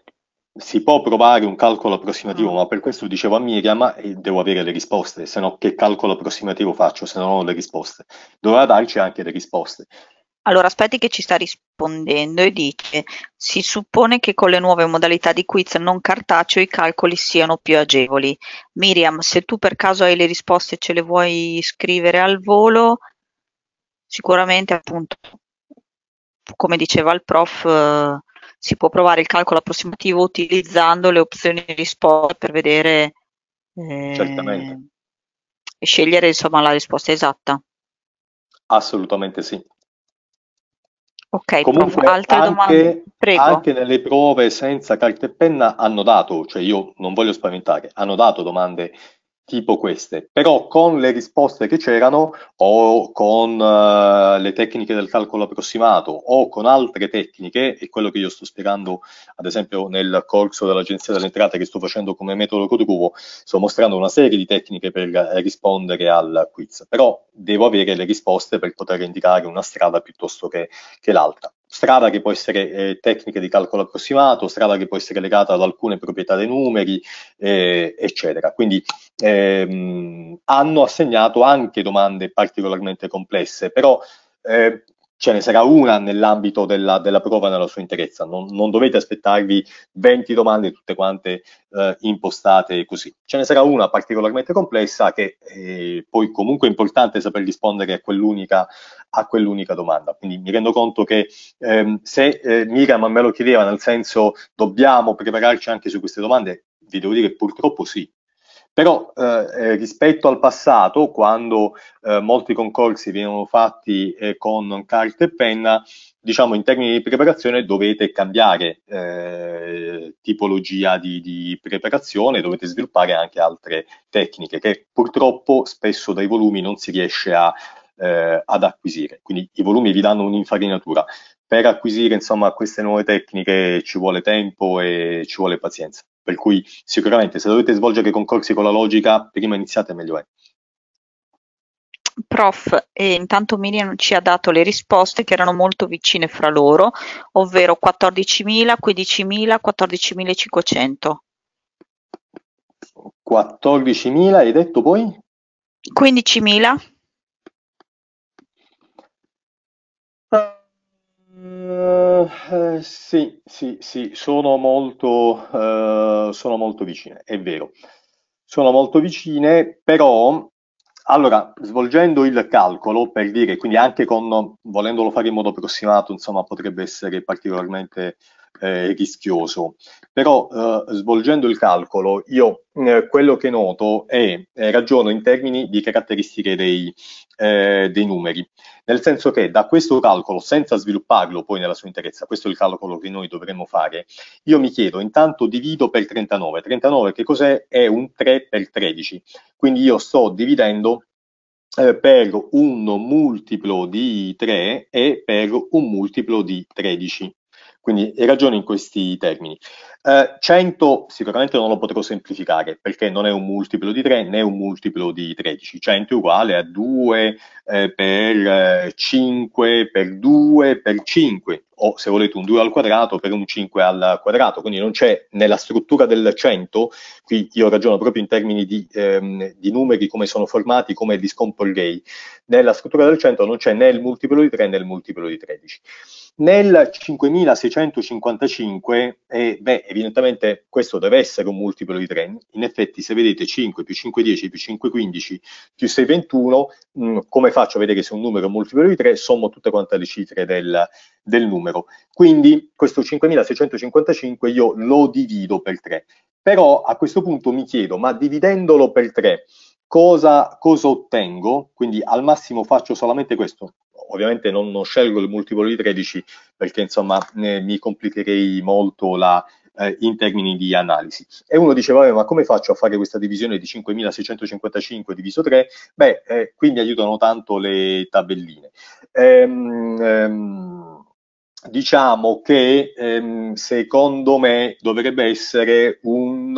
B: Si può provare un calcolo approssimativo, mm. ma per questo dicevo a Miriam, eh, devo avere le risposte, se no che calcolo approssimativo faccio se non ho le risposte? Dovrà darci anche le risposte.
A: Allora, aspetti che ci sta rispondendo e dice: Si suppone che con le nuove modalità di quiz non cartaceo i calcoli siano più agevoli. Miriam, se tu per caso hai le risposte e ce le vuoi scrivere al volo, sicuramente appunto, come diceva il prof, eh, si può provare il calcolo approssimativo utilizzando le opzioni di risposta per vedere eh, e scegliere insomma la risposta esatta.
B: Assolutamente sì,
A: Ok, Comunque, prof, altre anche, domande?
B: Anche nelle prove senza carta e penna hanno dato, cioè io non voglio spaventare, hanno dato domande tipo queste, però con le risposte che c'erano o con uh, le tecniche del calcolo approssimato o con altre tecniche, e quello che io sto spiegando ad esempio nel corso dell'Agenzia delle Entrate che sto facendo come metodo Codruvo, sto mostrando una serie di tecniche per eh, rispondere al quiz, però devo avere le risposte per poter indicare una strada piuttosto che, che l'altra strada che può essere eh, tecniche di calcolo approssimato, strada che può essere legata ad alcune proprietà dei numeri, eh, eccetera. Quindi ehm, hanno assegnato anche domande particolarmente complesse, però eh, ce ne sarà una nell'ambito della, della prova nella sua interezza, non, non, dovete aspettarvi 20 domande tutte quante eh, impostate così, ce ne sarà una particolarmente complessa che eh, poi comunque è importante saper rispondere a quell'unica, a quell'unica domanda, quindi mi rendo conto che ehm, se eh, Miriam me lo chiedeva nel senso dobbiamo prepararci anche su queste domande, vi devo dire che purtroppo sì, però eh, eh, rispetto al passato, quando eh, molti concorsi venivano fatti eh, con carta e penna, diciamo in termini di preparazione dovete cambiare eh, tipologia di, di preparazione, dovete sviluppare anche altre tecniche che purtroppo spesso dai volumi non si riesce a, eh, ad acquisire. Quindi i volumi vi danno un'infarinatura. Per acquisire insomma, queste nuove tecniche ci vuole tempo e ci vuole pazienza. Per cui sicuramente se dovete svolgere concorsi con la logica, prima iniziate meglio è.
A: Prof, intanto Miriam ci ha dato le risposte che erano molto vicine fra loro, ovvero 14.000, 15.000, 14.500.
B: 14.000 hai detto poi?
A: 15.000.
B: Eh, eh, sì, sì, sì, sono molto, ehm, sono molto vicine, è vero. Sono molto vicine, però allora, svolgendo il calcolo, per dire, quindi anche con, volendolo fare in modo approssimato, insomma, potrebbe essere particolarmente eh, rischioso. Però eh, svolgendo il calcolo, io eh, quello che noto è eh, ragiono in termini di caratteristiche dei, eh, dei, numeri, nel senso che da questo calcolo, senza svilupparlo poi nella sua interezza, questo è il calcolo che noi dovremmo fare, io mi chiedo intanto divido per 39, 39 che cos'è? È un 3 per 13, quindi io sto dividendo eh, per un multiplo di 3 e per un multiplo di 13. Quindi ragiono in questi termini. Eh, 100 sicuramente non lo potrò semplificare perché non è un multiplo di 3 né un multiplo di 13. 100 è uguale a 2 eh, per 5 eh, per 2 per 5 o se volete un 2 al quadrato per un 5 al quadrato, quindi non c'è nella struttura del 100, qui io ragiono proprio in termini di, ehm, di numeri, come sono formati, come li gay, nella struttura del 100 non c'è né il multiplo di 3 né il multiplo di 13. Nel 5655, eh, beh, evidentemente questo deve essere un multiplo di 3. In effetti se vedete 5 più 5 10 più 5 15 più 6 21, mh, come faccio a vedere se un numero è un multiplo di 3? Sommo tutte quante le cifre del, del numero. Quindi questo 5655 io lo divido per 3. Però a questo punto mi chiedo, ma dividendolo per 3 cosa, cosa ottengo? Quindi al massimo faccio solamente questo, ovviamente non, non, scelgo il multiplo di 13 perché insomma eh, mi complicherei molto la, eh, in termini di analisi. E uno diceva, ma come faccio a fare questa divisione di 5.655 diviso 3? Beh, eh, qui mi aiutano tanto le tabelline. Ehm, ehm, diciamo che ehm, secondo me dovrebbe essere un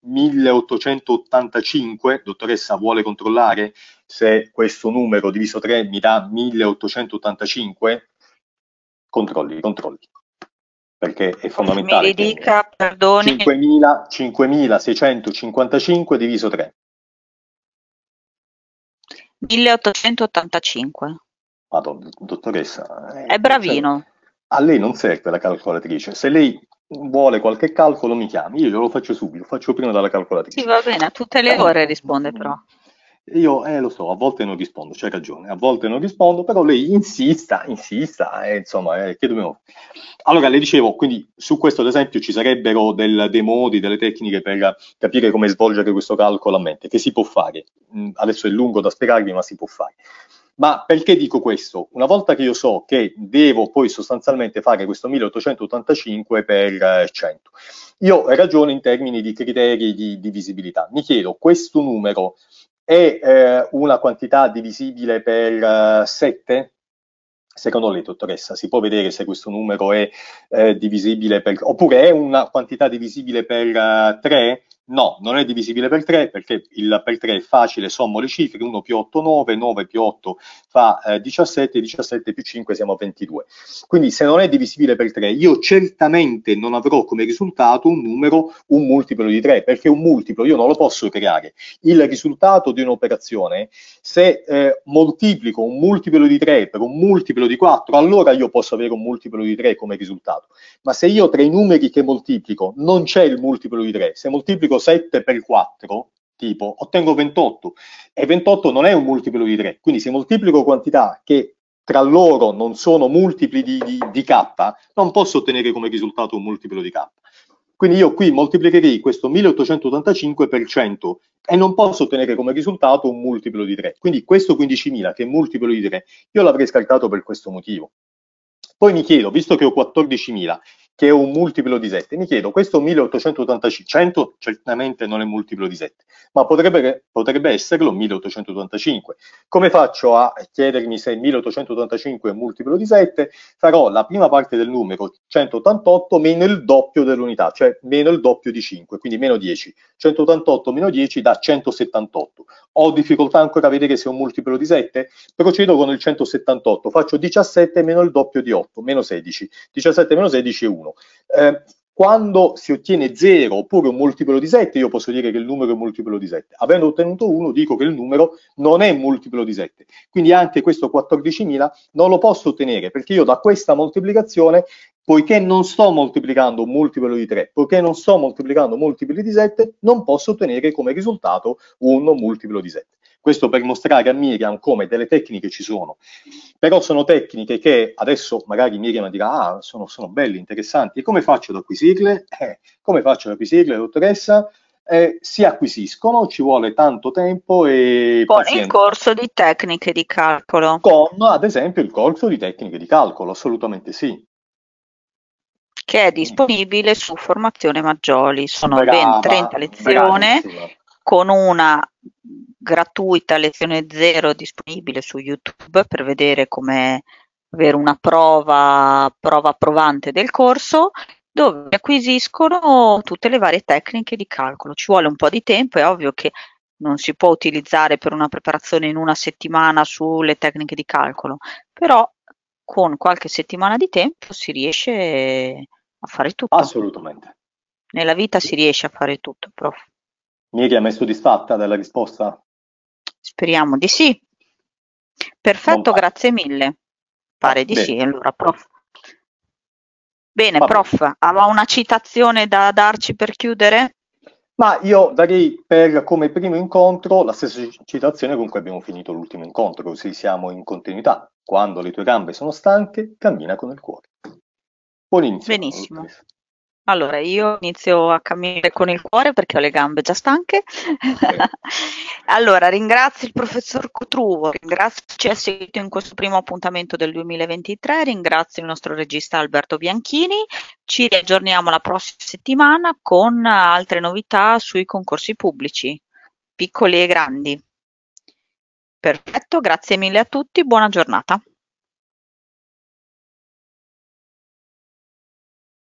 B: 1885, dottoressa vuole controllare se questo numero diviso 3 mi dà 1885? Controlli, controlli perché è fondamentale. Mi ridica, perdoni. 5.655 diviso 3.
A: 1885.
B: Madonna, dottoressa. Eh,
A: è bravino. Cioè,
B: a lei non serve la calcolatrice. Se lei vuole qualche calcolo mi chiami, io lo faccio subito, lo faccio prima dalla calcolatrice.
A: Sì, va bene, a tutte le eh, ore risponde però.
B: Io eh, lo so, a volte non rispondo, c'è ragione, a volte non rispondo, però lei insista, insista, eh, insomma, eh, che dobbiamo fare? Allora, le dicevo, quindi su questo ad esempio ci sarebbero del, dei modi, delle tecniche per capire come svolgere questo calcolo a mente, che si può fare. Mm, adesso è lungo da spiegarvi, ma si può fare. Ma perché dico questo? Una volta che io so che devo poi sostanzialmente fare questo 1885 per 100, eh, io ragiono in termini di criteri di divisibilità. Mi chiedo, questo numero è eh, una quantità divisibile per 7, eh, secondo lei, dottoressa, si può vedere se questo numero è eh, divisibile per, oppure è una quantità divisibile per uh, eh, 3? No, non è divisibile per 3 perché il per 3 è facile, sommo le cifre, 1 più 8 9, 9 più 8 fa eh, 17, 17 più 5 siamo a 22. Quindi se non è divisibile per 3 io certamente non avrò come risultato un numero, un multiplo di 3 perché un multiplo io non lo posso creare. Il risultato di un'operazione, se eh, moltiplico un multiplo di 3 per un multiplo di 4, allora io posso avere un multiplo di 3 come risultato. Ma se io tra i numeri che moltiplico non c'è il multiplo di 3, se moltiplico 7 per 4, tipo, ottengo 28. E 28 non è un multiplo di 3, quindi se moltiplico quantità che tra loro non sono multipli di, di, di k, non posso ottenere come risultato un multiplo di k. Quindi io qui moltiplicherei questo 1885 per 100 e non posso ottenere come risultato un multiplo di 3. Quindi questo 15.000 che è multiplo di 3, io l'avrei scartato per questo motivo. Poi mi chiedo, visto che ho 14.000, che è un multiplo di 7. Mi chiedo, questo 1885, 100 certamente non è multiplo di 7, ma potrebbe, potrebbe esserlo 1885. Come faccio a chiedermi se 1885 è multiplo di 7? Farò la prima parte del numero 188 meno il doppio dell'unità, cioè meno il doppio di 5, quindi meno 10. 188 meno 10 dà 178. Ho difficoltà ancora a vedere se è un multiplo di 7? Procedo con il 178, faccio 17 meno il doppio di 8, meno 16. 17 meno 16 è 1 anno. Eh, quando si ottiene 0 oppure un multiplo di 7, io posso dire che il numero è un multiplo di 7. Avendo ottenuto 1, dico che il numero non è un multiplo di 7. Quindi anche questo 14.000 non lo posso ottenere, perché io da questa moltiplicazione, poiché non sto moltiplicando un multiplo di 3, poiché non sto moltiplicando multipli di 7, non posso ottenere come risultato un multiplo di 7. Questo per mostrare a Miriam come delle tecniche ci sono, però sono tecniche che adesso magari Miriam dirà, ah, sono, sono belle, interessanti, e come faccio ad acquisirle? [laughs] Eh, come faccio ad acquisirle, dottoressa? Eh, si acquisiscono, ci vuole tanto tempo e con pazienza. il corso di tecniche di calcolo. Con ad esempio il corso di tecniche di calcolo, assolutamente sì.
A: Che è disponibile su Formazione Maggioli, sono brava, ben 30 lezioni con una gratuita lezione zero disponibile su YouTube per vedere come avere una prova, prova provante del corso dove acquisiscono tutte le varie tecniche di calcolo. Ci vuole un po' di tempo, è ovvio che non si può utilizzare per una preparazione in una settimana sulle tecniche di calcolo, però con qualche settimana di tempo si riesce a fare tutto. Assolutamente. Nella vita si riesce a fare tutto, prof.
B: Miriam, è soddisfatta della risposta?
A: Speriamo di sì. Perfetto, grazie mille.
B: Pare di Bene. sì, allora prof.
A: Bene, Vabbè. prof, aveva una citazione da darci per chiudere?
B: Ma io darei per come primo incontro la stessa citazione con cui abbiamo finito l'ultimo incontro, così siamo in continuità. Quando le tue gambe sono stanche, cammina con il cuore. Buon inizio. Benissimo.
A: Allora, io inizio a camminare con il cuore perché ho le gambe già stanche. [laughs] allora, ringrazio il professor Cotruvo, ringrazio chi è seguito in questo primo appuntamento del 2023, ringrazio il nostro regista Alberto Bianchini. Ci riaggiorniamo la prossima settimana con altre novità sui concorsi pubblici, piccoli e grandi. Perfetto, grazie mille a tutti, buona giornata.